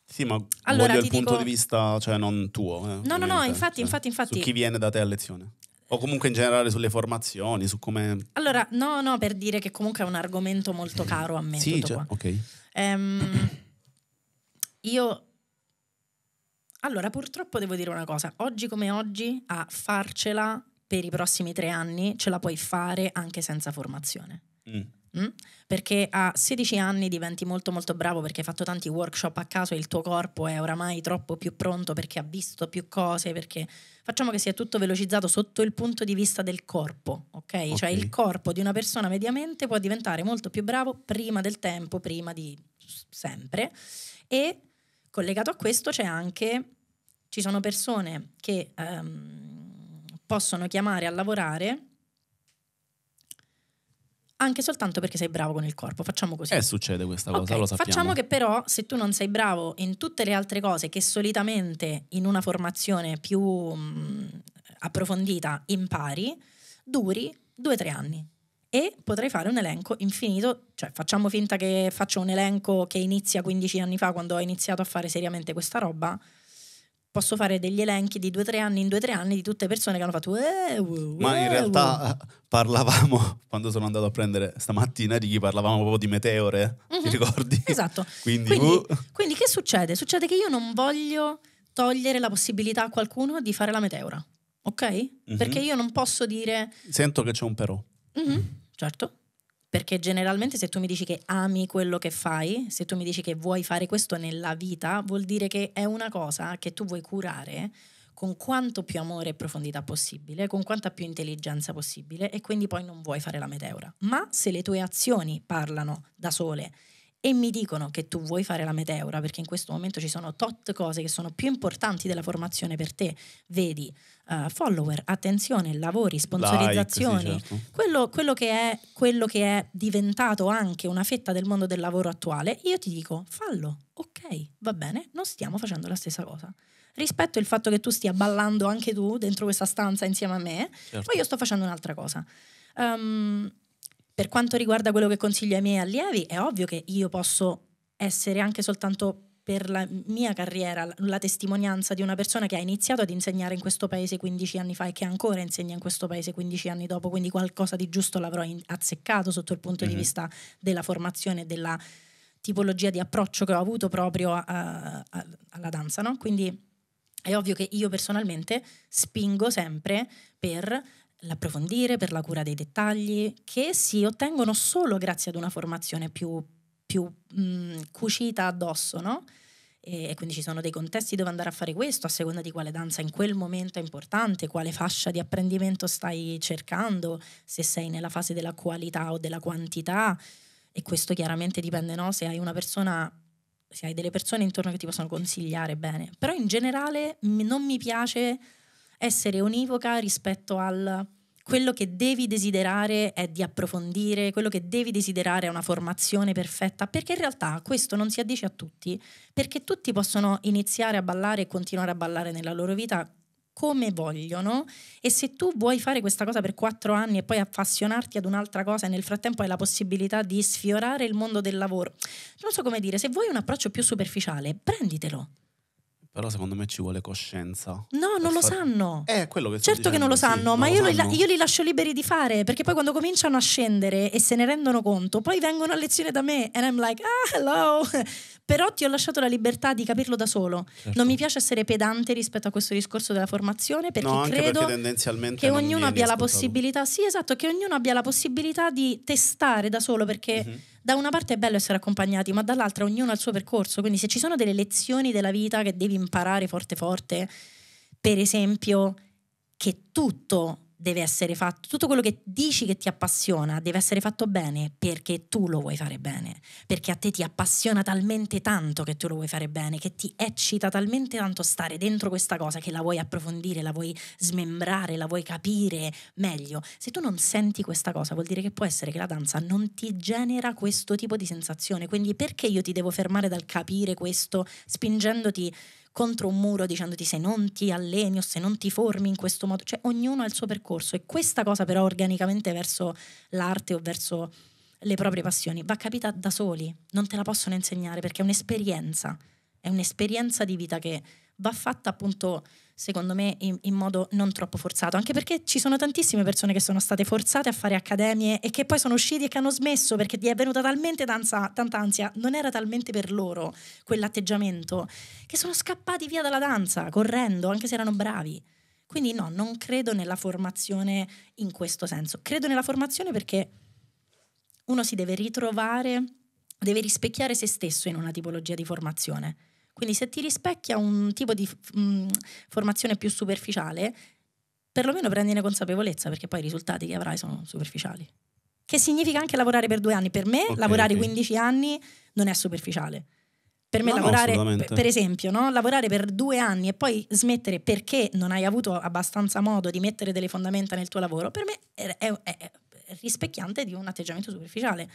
sì, ma allora, voglio il dico... punto di vista, cioè non tuo. Eh, no, no, no, infatti,
cioè, infatti, infatti. Su chi
viene da te a lezione. O comunque in generale sulle formazioni, su come...
Allora, no, no, per dire che comunque è un argomento molto caro a me. Sì, cioè, ok. Um, io allora, purtroppo devo dire una cosa, oggi come oggi a farcela per i prossimi tre anni ce la puoi fare anche senza formazione. Mm. Mm? Perché a 16 anni diventi molto molto bravo perché hai fatto tanti workshop a caso e il tuo corpo è oramai troppo più pronto perché ha visto più cose, perché facciamo che sia tutto velocizzato sotto il punto di vista del corpo, ok? Cioè, okay. Cioè il corpo di una persona mediamente può diventare molto più bravo prima del tempo, prima di sempre e collegato a questo c'è anche ci sono persone che ehm, possono chiamare a lavorare anche soltanto perché sei bravo con il corpo. Facciamo così. Eh, succede
questa cosa, okay. lo sappiamo. Facciamo che
però se tu non sei bravo in tutte le altre cose che solitamente in una formazione più mh, mm, approfondita impari, duri due o tre anni. E potrei fare un elenco infinito, cioè facciamo finta che faccio un elenco che inizia 15 anni fa quando ho iniziato a fare seriamente questa roba, posso fare degli elenchi di due o tre anni in due o tre anni di tutte le persone che hanno fatto eh, uh, ma in eh, realtà
uh. parlavamo quando sono andato a prendere stamattina di chi parlavamo proprio di meteore mm-hmm. ti mhm. ricordi? esatto quindi, quindi, uh.
quindi che succede? succede che io non voglio togliere la possibilità a qualcuno di fare la meteora ok? Mm-hmm. perché mhm. io non posso dire
sento che c'è un però mm-hmm.
certo perché generalmente se tu mi dici che ami quello che fai, se tu mi dici che vuoi fare questo nella vita, vuol dire che è una cosa che tu vuoi curare con quanto più amore e profondità possibile, con quanta più intelligenza possibile e quindi poi non vuoi fare la meteora. Ma se le tue azioni parlano da sole e mi dicono che tu vuoi fare la meteora, perché in questo momento ci sono tot cose che sono più importanti della formazione per te, vedi uh, follower, attenzione, lavori, sponsorizzazioni, like, sì, certo. quello, quello, che è, quello che è diventato anche una fetta del mondo del lavoro attuale, io ti dico fallo, ok, va bene, non stiamo facendo la stessa cosa rispetto il fatto che tu stia ballando anche tu dentro questa stanza insieme a me, certo. poi io sto facendo un'altra cosa. Um, per quanto riguarda quello che consiglio ai miei allievi, è ovvio che io posso essere anche soltanto per la mia carriera la testimonianza di una persona che ha iniziato ad insegnare in questo paese 15 anni fa e che ancora insegna in questo paese 15 anni dopo, quindi qualcosa di giusto l'avrò azzeccato sotto il punto mm-hmm. di mhm. vista della formazione e della tipologia di approccio che ho avuto proprio a, eh, a, a, alla danza, no? Quindi è ovvio che io personalmente spingo sempre per l'approfondire, per la cura dei dettagli, che si ottengono solo grazie ad una formazione più più mh, mm, cucita addosso, no? E, quindi ci sono dei contesti dove andare a fare questo, a seconda di quale danza in quel momento è importante, quale fascia di apprendimento stai cercando, se sei nella fase della qualità o della quantità. E questo chiaramente dipende, no? Se hai una persona se hai delle persone intorno che ti possono consigliare bene, però in generale non mi piace essere univoca rispetto al quello che devi desiderare è di approfondire, quello che devi desiderare è una formazione perfetta, perché in realtà questo non si addice a tutti, perché tutti possono iniziare a ballare e continuare a ballare nella loro vita come vogliono e se tu vuoi fare questa cosa per quattro anni e poi appassionarti ad un'altra cosa e nel frattempo hai la possibilità di sfiorare il mondo del lavoro, non so come dire, se vuoi un approccio più superficiale, prenditelo
però secondo me ci vuole coscienza. No, non lo sanno. Eh, è quello che Certo che non lo sanno, sì, ma io, lo sanno. Li,
io, Li, lascio liberi di fare, perché poi quando cominciano a scendere e se ne rendono conto, poi vengono a lezione da me and I'm like, ah, hello. Però ti ho lasciato la libertà di capirlo da solo. Certo. Non mi piace essere pedante rispetto a questo discorso della formazione, perché no, credo
perché che ognuno abbia la possibilità,
sì, esatto, che ognuno abbia la possibilità di testare da solo, perché... Mm-hmm da una parte è bello essere accompagnati, ma dall'altra ognuno ha il suo percorso, quindi se ci sono delle lezioni della vita che devi imparare forte forte, per esempio che tutto deve essere fatto, tutto quello che dici che ti appassiona deve essere fatto bene perché tu lo vuoi fare bene, perché a te ti appassiona talmente tanto che tu lo vuoi fare bene, che ti eccita talmente tanto stare dentro questa cosa che la vuoi approfondire, la vuoi smembrare, la vuoi capire meglio. Se tu non senti questa cosa vuol dire che può essere che la danza non ti genera questo tipo di sensazione, quindi perché io ti devo fermare dal capire questo spingendoti contro un muro dicendoti se non ti alleni o se non ti formi in questo modo, cioè ognuno ha il suo percorso e questa cosa però organicamente verso l'arte o verso le proprie passioni va capita da soli, non te la possono insegnare perché è un'esperienza, è un'esperienza di vita che va fatta appunto secondo me, in, in, modo non troppo forzato, anche perché ci sono tantissime persone che sono state forzate a fare accademie e che poi sono usciti e che hanno smesso perché gli è venuta talmente tanza, tanta ansia, non era talmente per loro quell'atteggiamento, che sono scappati via dalla danza, correndo, anche se erano bravi. Quindi no, non credo nella formazione in questo senso. Credo nella formazione perché uno si deve ritrovare, deve rispecchiare se stesso in una tipologia di formazione quindi se ti rispecchia un tipo di mh, mm, formazione più superficiale, perlomeno prendine consapevolezza perché poi i risultati che avrai sono superficiali. Che significa anche lavorare per due anni. Per me okay, lavorare okay. 15 anni non è superficiale.
Per me no, lavorare, no, per
esempio, no? lavorare per due anni e poi smettere perché non hai avuto abbastanza modo di mettere delle fondamenta nel tuo lavoro, per me è, è, è rispecchiante di un atteggiamento superficiale.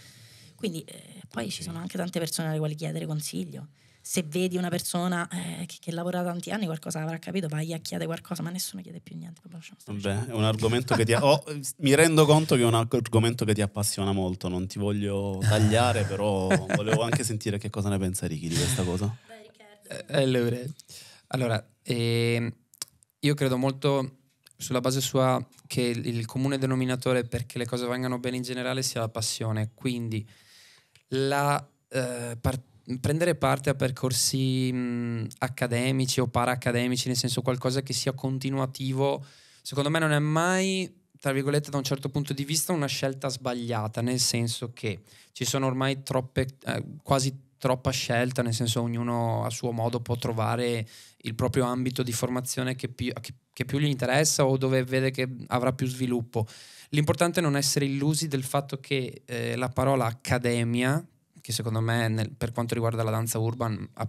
Quindi eh, poi ci sono anche tante persone alle quali chiedere consiglio se vedi una persona eh, che, che, lavora tanti anni qualcosa avrà capito, vai a chiedere qualcosa, ma nessuno chiede più niente.
Vabbè, è un argomento che ti... ha, Oh, mi rendo conto che è un argomento che ti appassiona molto, non ti voglio tagliare, però volevo anche sentire che cosa ne pensa Ricky di questa cosa.
Eh, eh, allora, allora eh, io credo molto sulla base sua che il comune denominatore perché le cose vengano bene in generale sia la passione, quindi la eh, part- prendere parte a percorsi mh, accademici o paraccademici, nel senso qualcosa che sia continuativo, secondo me non è mai, tra virgolette, da un certo punto di vista una scelta sbagliata, nel senso che ci sono ormai troppe, eh, quasi troppa scelta, nel senso ognuno a suo modo può trovare il proprio ambito di formazione che più, che, che più gli interessa o dove vede che avrà più sviluppo. L'importante è non essere illusi del fatto che eh, la parola accademia che secondo me nel, per quanto riguarda la danza urban ha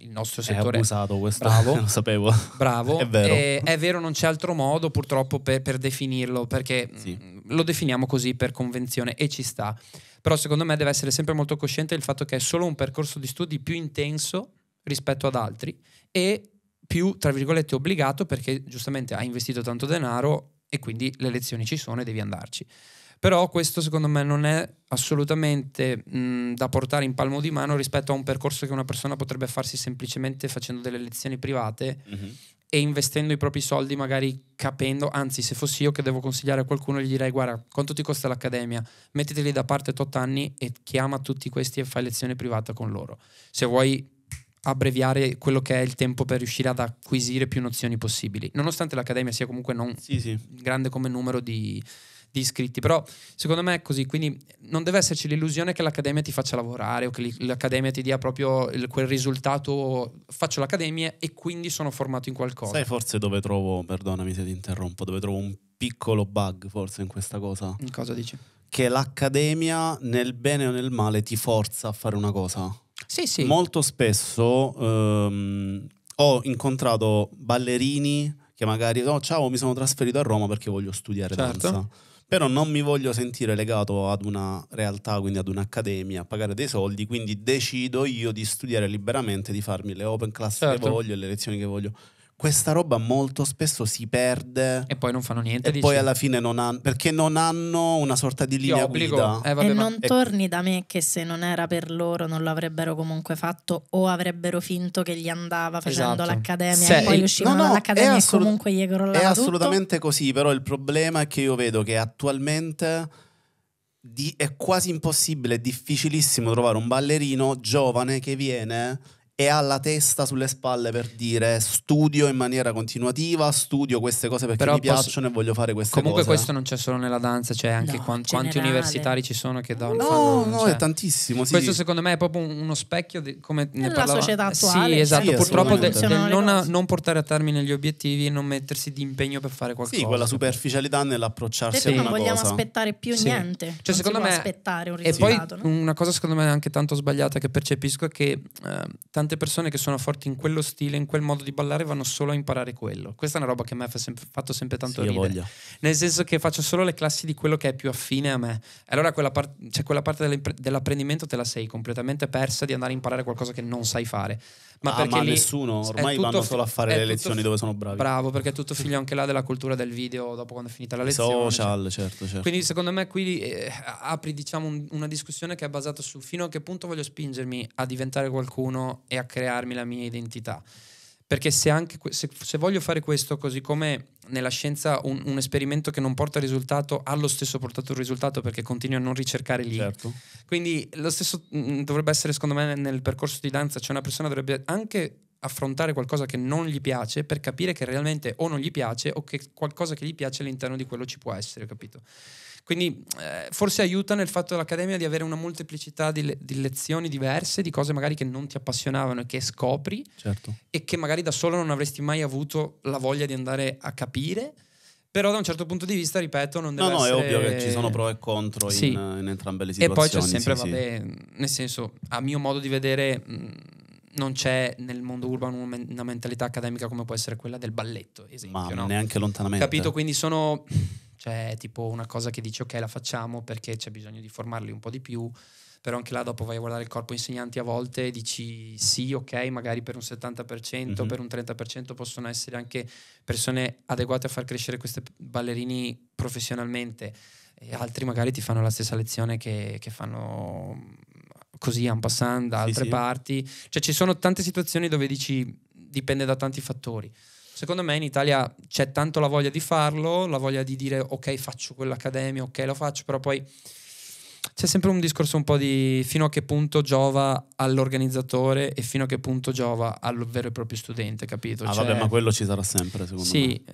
il nostro settore è abusato questo bravo lo sapevo bravo è vero. E, eh, è vero non c'è altro modo purtroppo per, per definirlo perché mm, sì. lo definiamo così per convenzione e ci sta però secondo me deve essere sempre molto cosciente del fatto che è solo un percorso di studi più intenso rispetto ad altri e più tra virgolette obbligato perché giustamente ha investito tanto denaro e quindi le lezioni ci sono e devi andarci però questo secondo me non è assolutamente mh, da portare in palmo di mano rispetto a un percorso che una persona potrebbe farsi semplicemente facendo delle lezioni private mm-hmm. e investendo i propri soldi magari capendo, anzi se fossi io che devo consigliare a qualcuno gli direi guarda quanto ti costa l'accademia, mettiteli da parte tot anni e chiama tutti questi e fai lezione privata con loro. Se vuoi abbreviare quello che è il tempo per riuscire ad acquisire più nozioni possibili, nonostante l'accademia sia comunque non sì, sì. grande come numero di di iscritti, però secondo me è così, quindi non deve esserci l'illusione che l'accademia ti faccia lavorare o che l'accademia ti dia proprio il, quel risultato, faccio l'accademia e quindi sono formato in qualcosa. Sai
forse dove trovo, perdonami se ti interrompo, dove trovo un piccolo bug forse in questa cosa? In cosa dici? Che l'accademia nel bene o nel male ti forza a fare una cosa. Sì, sì. Molto spesso ehm, ho incontrato ballerini che magari, no, oh, ciao, mi sono trasferito a Roma perché voglio studiare certo. danza però non mi voglio sentire legato ad una realtà, quindi ad un'accademia, a pagare dei soldi, quindi decido io di studiare liberamente, di farmi le open class certo. che voglio, le lezioni che voglio questa roba molto spesso si perde. E poi non fanno niente. E dici? poi alla fine non hanno. Perché non hanno una sorta di linea guida. Eh, vabbè, e non ecco. torni
da me che se non era per loro non lo avrebbero comunque fatto o avrebbero finto che gli andava facendo esatto. l'accademia se... e poi uscivano no, no, dall'accademia assolut- e comunque gli crollava. È assolutamente
tutto. così, però il problema è che io vedo che attualmente. Di, è quasi impossibile, è difficilissimo trovare un ballerino giovane che viene e ha la testa sulle spalle per dire studio in maniera continuativa, studio queste cose perché Però mi posso... piacciono e voglio fare queste Comunque cose. Comunque
questo non c'è solo nella danza, c'è cioè anche no, quanti, quanti universitari ci sono che danno. No, fanno, no, cioè... è tantissimo. Sì. Questo
secondo me è proprio uno
specchio di come ne parlava. La società attuale. Sì, esatto, sì, purtroppo del, del non, a, non, portare a termine gli obiettivi e non mettersi di impegno per fare qualcosa. Sì, quella superficialità nell'approcciarsi perché a una Perché non vogliamo aspettare
più sì. niente. Cioè, non secondo me aspettare un risultato. E poi
no? una cosa secondo me anche tanto sbagliata che percepisco è che eh, tante persone che sono forti in quello stile, in quel modo di ballare, vanno solo a imparare quello. Questa è una roba che a me ha sempre, fatto sempre tanto sì, ridere. Nel senso che faccio solo le classi di quello che è più affine a me. E Allora quella, par- cioè quella parte dell'apprendimento te la sei completamente persa di andare a imparare qualcosa che non sai fare ma ama ah, lì nessuno, ormai vanno solo a fare le lezioni dove sono bravi. Bravo, perché è tutto figlio anche là della cultura del video dopo quando è finita la lezione. Cioè. Social,
cioè. certo, certo. Quindi
secondo me qui eh, apri diciamo un, una discussione che è basata su fino a che punto voglio spingermi a diventare qualcuno e a crearmi la mia identità. Perché se, anche, se, se voglio fare questo, così come nella scienza un, un, esperimento che non porta risultato ha lo stesso portato il risultato perché continui a non ricercare lì. Certo. Quindi lo stesso mm, dovrebbe essere secondo me nel percorso di danza, cioè una persona dovrebbe anche affrontare qualcosa che non gli piace per capire che realmente o non gli piace o che qualcosa che gli piace all'interno di quello ci può essere, capito? Quindi eh, forse aiuta nel fatto dell'Accademia di avere una molteplicità di, le- di, lezioni diverse, di cose magari che non ti appassionavano e che scopri certo. e che magari da solo non avresti mai avuto la voglia di andare a capire. Però da un certo punto di vista, ripeto, non deve no, no, essere... No, è ovvio che ci sono pro e contro sì. in, in, entrambe le situazioni. E poi c'è sempre, sì, vabbè, sì. nel senso, a mio modo di vedere... Mh, mm, non c'è nel mondo urbano una mentalità accademica come può essere quella del balletto, esempio. Ma no? neanche lontanamente. Capito? Quindi sono cioè, tipo una cosa che dici, ok, la facciamo perché c'è bisogno di formarli un po' di più, però anche là dopo vai a guardare il corpo insegnanti a volte dici sì, ok, magari per un 70%, mm-hmm. per un 30% possono essere anche persone adeguate a far crescere questi ballerini professionalmente e altri magari ti fanno la stessa lezione che, che fanno mm, così en passant da altre sì, sì. parti. Cioè ci sono tante situazioni dove dici dipende da tanti fattori. Secondo me in Italia c'è tanto la voglia di farlo, la voglia di dire ok faccio quell'accademia, ok lo faccio, però poi c'è sempre un discorso un po' di fino a che punto giova all'organizzatore e fino a che punto giova al vero e proprio studente, capito? Ah cioè, vabbè, ma
quello ci sarà sempre, secondo sì, me.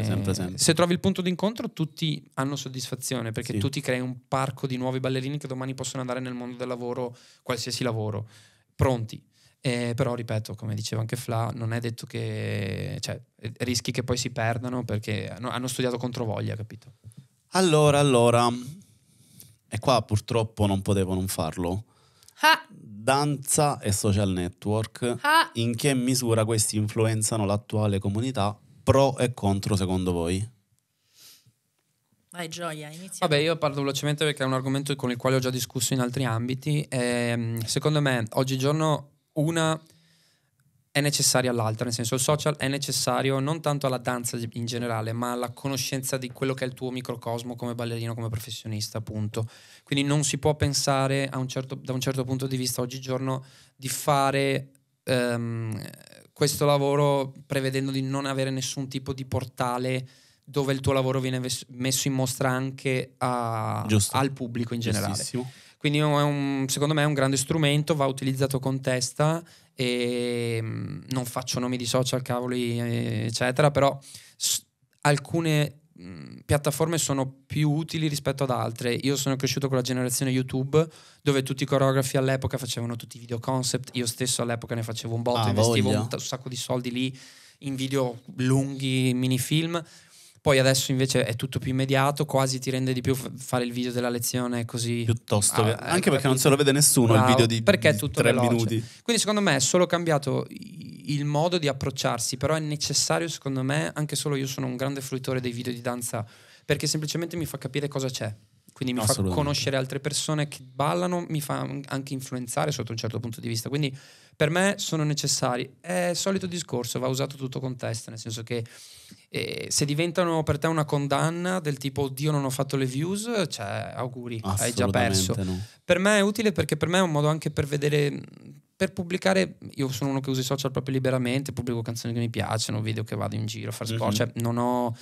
Eh, sempre, sempre. Se
trovi il punto d'incontro tutti hanno soddisfazione perché sì. tu ti crei un parco di nuovi ballerini che domani possono andare nel mondo del lavoro, qualsiasi lavoro, pronti eh, però ripeto, come diceva anche Fla, non è detto che cioè, rischi che poi si perdano perché hanno, hanno studiato controvoglia, capito?
Allora, allora, e qua purtroppo non potevo non farlo. Ha. Ah. Danza e social network, ha. Ah. in che misura questi influenzano l'attuale comunità pro e contro secondo voi? Vai gioia, inizia. Vabbè,
io parlo velocemente perché è un argomento con il quale ho già discusso in altri ambiti. E, ehm, secondo me, oggigiorno una è necessaria all'altra, nel senso il social è necessario non tanto alla danza in generale, ma alla conoscenza di quello che è il tuo microcosmo come ballerino, come professionista, appunto. Quindi non si può pensare un certo, da un certo punto di vista oggigiorno di fare um, questo lavoro prevedendo di non avere nessun tipo di portale dove il tuo lavoro viene messo in mostra anche a, al pubblico in generale. Giustissimo quindi un, secondo me è un grande strumento, va utilizzato con testa e mm, non faccio nomi di social, cavoli, eh, eccetera, però alcune mm, piattaforme sono più utili rispetto ad altre. Io sono cresciuto con la generazione YouTube dove tutti i coreografi all'epoca facevano tutti i video concept, io stesso all'epoca ne facevo un botto, ah, investivo un, un, sacco di soldi lì in video lunghi, mini film. Poi adesso invece è tutto più immediato, quasi ti rende di più fare il video della lezione così. Piuttosto, ah, anche capito? perché non eh, se lo vede nessuno Bravo, il video di, perché è tutto tre veloce. minuti. Quindi secondo me è solo cambiato il modo di approcciarsi, però è necessario secondo me, anche solo io sono un grande fruitore dei video di danza, perché semplicemente mi fa capire cosa c'è. Quindi mi fa conoscere altre persone che ballano, mi fa anche influenzare sotto un certo punto di vista. Quindi per me sono necessari. È il solito discorso, va usato tutto con testa, nel senso che eh, se diventano per te una condanna del tipo Dio non ho fatto le views, cioè auguri, hai già perso. No. Per me è utile perché per me è un modo anche per vedere per pubblicare, io sono uno che usa i social proprio liberamente, pubblico canzoni che mi piacciono, video che vado in giro a far sport, mm-hmm. cioè non ho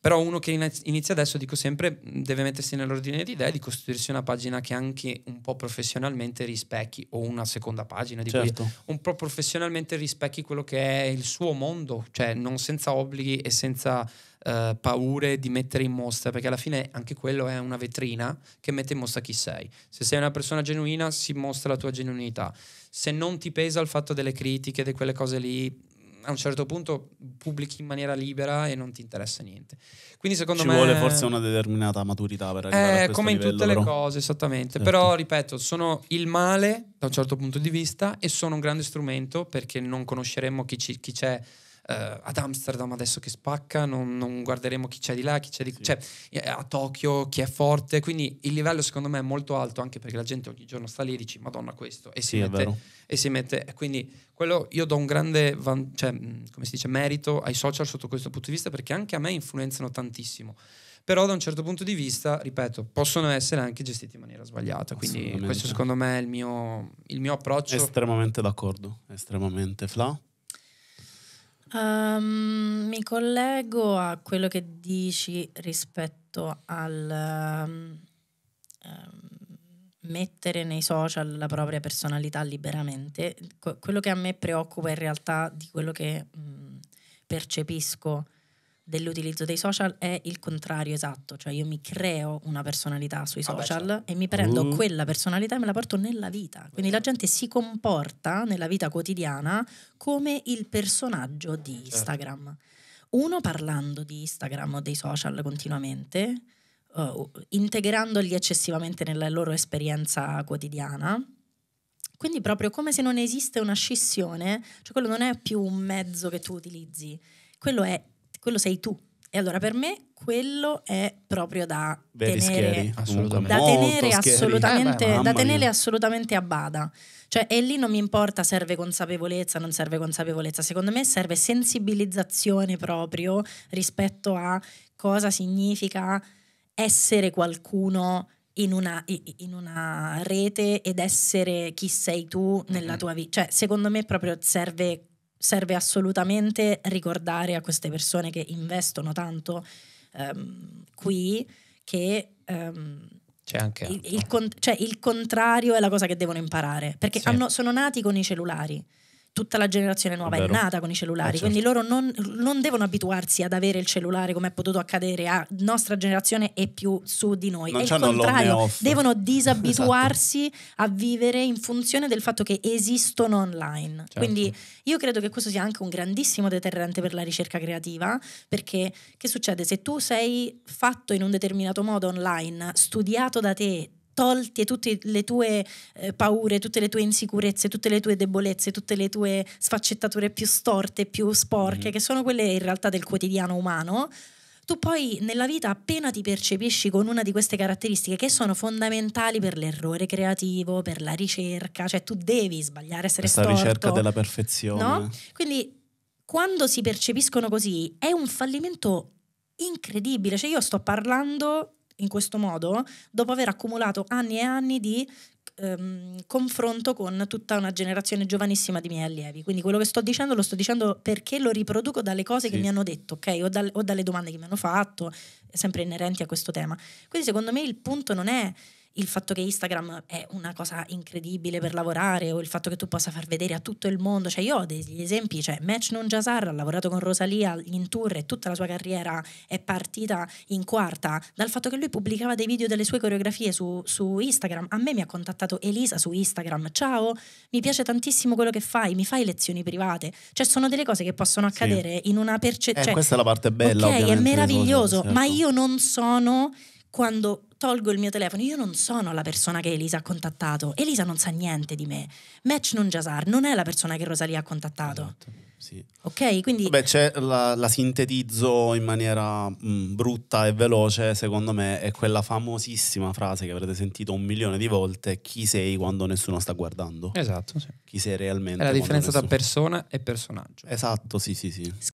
però uno che inizia adesso, dico sempre, deve mettersi nell'ordine di idee di costruirsi una pagina che anche un po' professionalmente rispecchi, o una seconda pagina di certo. cui un po' professionalmente rispecchi quello che è il suo mondo, cioè non senza obblighi e senza uh, paure di mettere in mostra, perché alla fine anche quello è una vetrina che mette in mostra chi sei. Se sei una persona genuina, si mostra la tua genuinità. Se non ti pesa il fatto delle critiche, di quelle cose lì, a un certo punto pubblichi in maniera libera e non ti interessa niente. Quindi secondo Ci me... Ci vuole forse una
determinata maturità per eh, arrivare eh, Come in livello, tutte però. le cose, esattamente. Certo. Però,
ripeto, sono il male da un certo punto di vista e sono un grande strumento perché non conosceremmo chi, ci, chi c'è eh, ad Amsterdam adesso che spacca, non, non, guarderemo chi c'è di là, chi c'è di sì. cioè, eh, a Tokyo, chi è forte, quindi il livello secondo me è molto alto anche perché la gente ogni giorno sta lì e dice madonna questo e si, sì, mette, e si mette, quindi quello io do un grande van- cioè, mm, come si dice, merito ai social sotto questo punto di vista perché anche a me influenzano tantissimo però da un certo punto di vista, ripeto, possono essere anche gestiti in maniera sbagliata. Quindi questo secondo me è il mio, il mio approccio.
Estremamente d'accordo, estremamente Fla.
Um,
mi collego a quello che dici rispetto al um, mettere nei social la propria personalità liberamente. Que- quello che a me preoccupa in realtà di quello che mh, mhmm, percepisco dell'utilizzo dei social è il contrario esatto, cioè io mi creo una personalità sui social ah, beh, certo. e mi prendo mm. quella personalità e me la porto nella vita. Quindi la gente si comporta nella vita quotidiana come il personaggio di certo. Instagram. Certo. Uno parlando di Instagram o dei social continuamente, uh, integrandoli eccessivamente nella loro esperienza quotidiana. Quindi proprio come se non esiste una scissione, cioè quello non è più un mezzo che tu utilizzi, quello è quello sei tu. E allora per me quello è proprio da Very tenere, scary, assolutamente. Da tenere assolutamente, eh, beh, da tenere assolutamente a bada. Cioè, e lì non mi importa, serve consapevolezza, non serve consapevolezza. Secondo me serve sensibilizzazione proprio rispetto a cosa significa essere qualcuno in una, in una rete ed essere chi sei tu nella mm-hmm. tua vita. Cioè, secondo me proprio serve serve assolutamente ricordare a queste persone che investono tanto um, qui che
um, c'è anche il,
il, cioè, il, contrario è la cosa che devono imparare, perché sì. hanno, sono nati con i cellulari tutta la generazione nuova è, è nata con i cellulari, eh, certo. quindi loro non, non, devono abituarsi ad avere il cellulare come è potuto accadere a nostra generazione e più su di noi. Non è il contrario, devono disabituarsi esatto. a vivere in funzione del fatto che esistono online. Certo. Quindi io credo che questo sia anche un grandissimo deterrente per la ricerca creativa, perché che succede? Se tu sei fatto in un determinato modo online, studiato da te, tolti tutte le tue eh, paure, tutte le tue insicurezze, tutte le tue debolezze, tutte le tue sfaccettature più storte, più sporche, mm-hmm. che sono quelle in realtà del quotidiano umano, tu poi nella vita appena ti percepisci con una di queste caratteristiche che sono fondamentali per l'errore creativo, per la ricerca, cioè tu devi sbagliare, essere Questa storto. ricerca della
perfezione. No?
Quindi quando si percepiscono così è un fallimento incredibile, cioè io sto parlando in questo modo dopo aver accumulato anni e anni di ehm, confronto con tutta una generazione giovanissima di miei allievi. Quindi quello che sto dicendo lo sto dicendo perché lo riproduco dalle cose sì. che mi hanno detto, ok? O, dal, o dalle domande che mi hanno fatto, sempre inerenti a questo tema. Quindi secondo me il punto non è il fatto che Instagram è una cosa incredibile per lavorare o il fatto che tu possa far vedere a tutto il mondo, cioè io ho degli esempi, cioè Match Non Jazar ha lavorato con Rosalia in tour e tutta la sua carriera è partita in quarta dal fatto che lui pubblicava dei video delle sue coreografie su, su Instagram, a me mi ha contattato Elisa su Instagram, ciao, mi piace tantissimo quello che fai, mi fai lezioni private, cioè sono delle cose che possono accadere sì. in una percezione... Eh, cioè, questa è la parte bella. Ok, è meraviglioso, cose, certo. ma io non sono quando tolgo il mio telefono, io non sono la persona che Elisa ha contattato. Elisa non sa niente di me. Match non Jazar non è la persona che Rosalia ha contattato. Esatto,
sì. Ok, quindi. Beh, la, la, sintetizzo in maniera mh, brutta e veloce. Secondo me è quella famosissima frase che avrete sentito un milione di volte: chi sei quando nessuno sta guardando? Esatto. Sì. Chi sei realmente? È la differenza nessuno... tra
persona e personaggio.
Esatto, sì, sì, sì.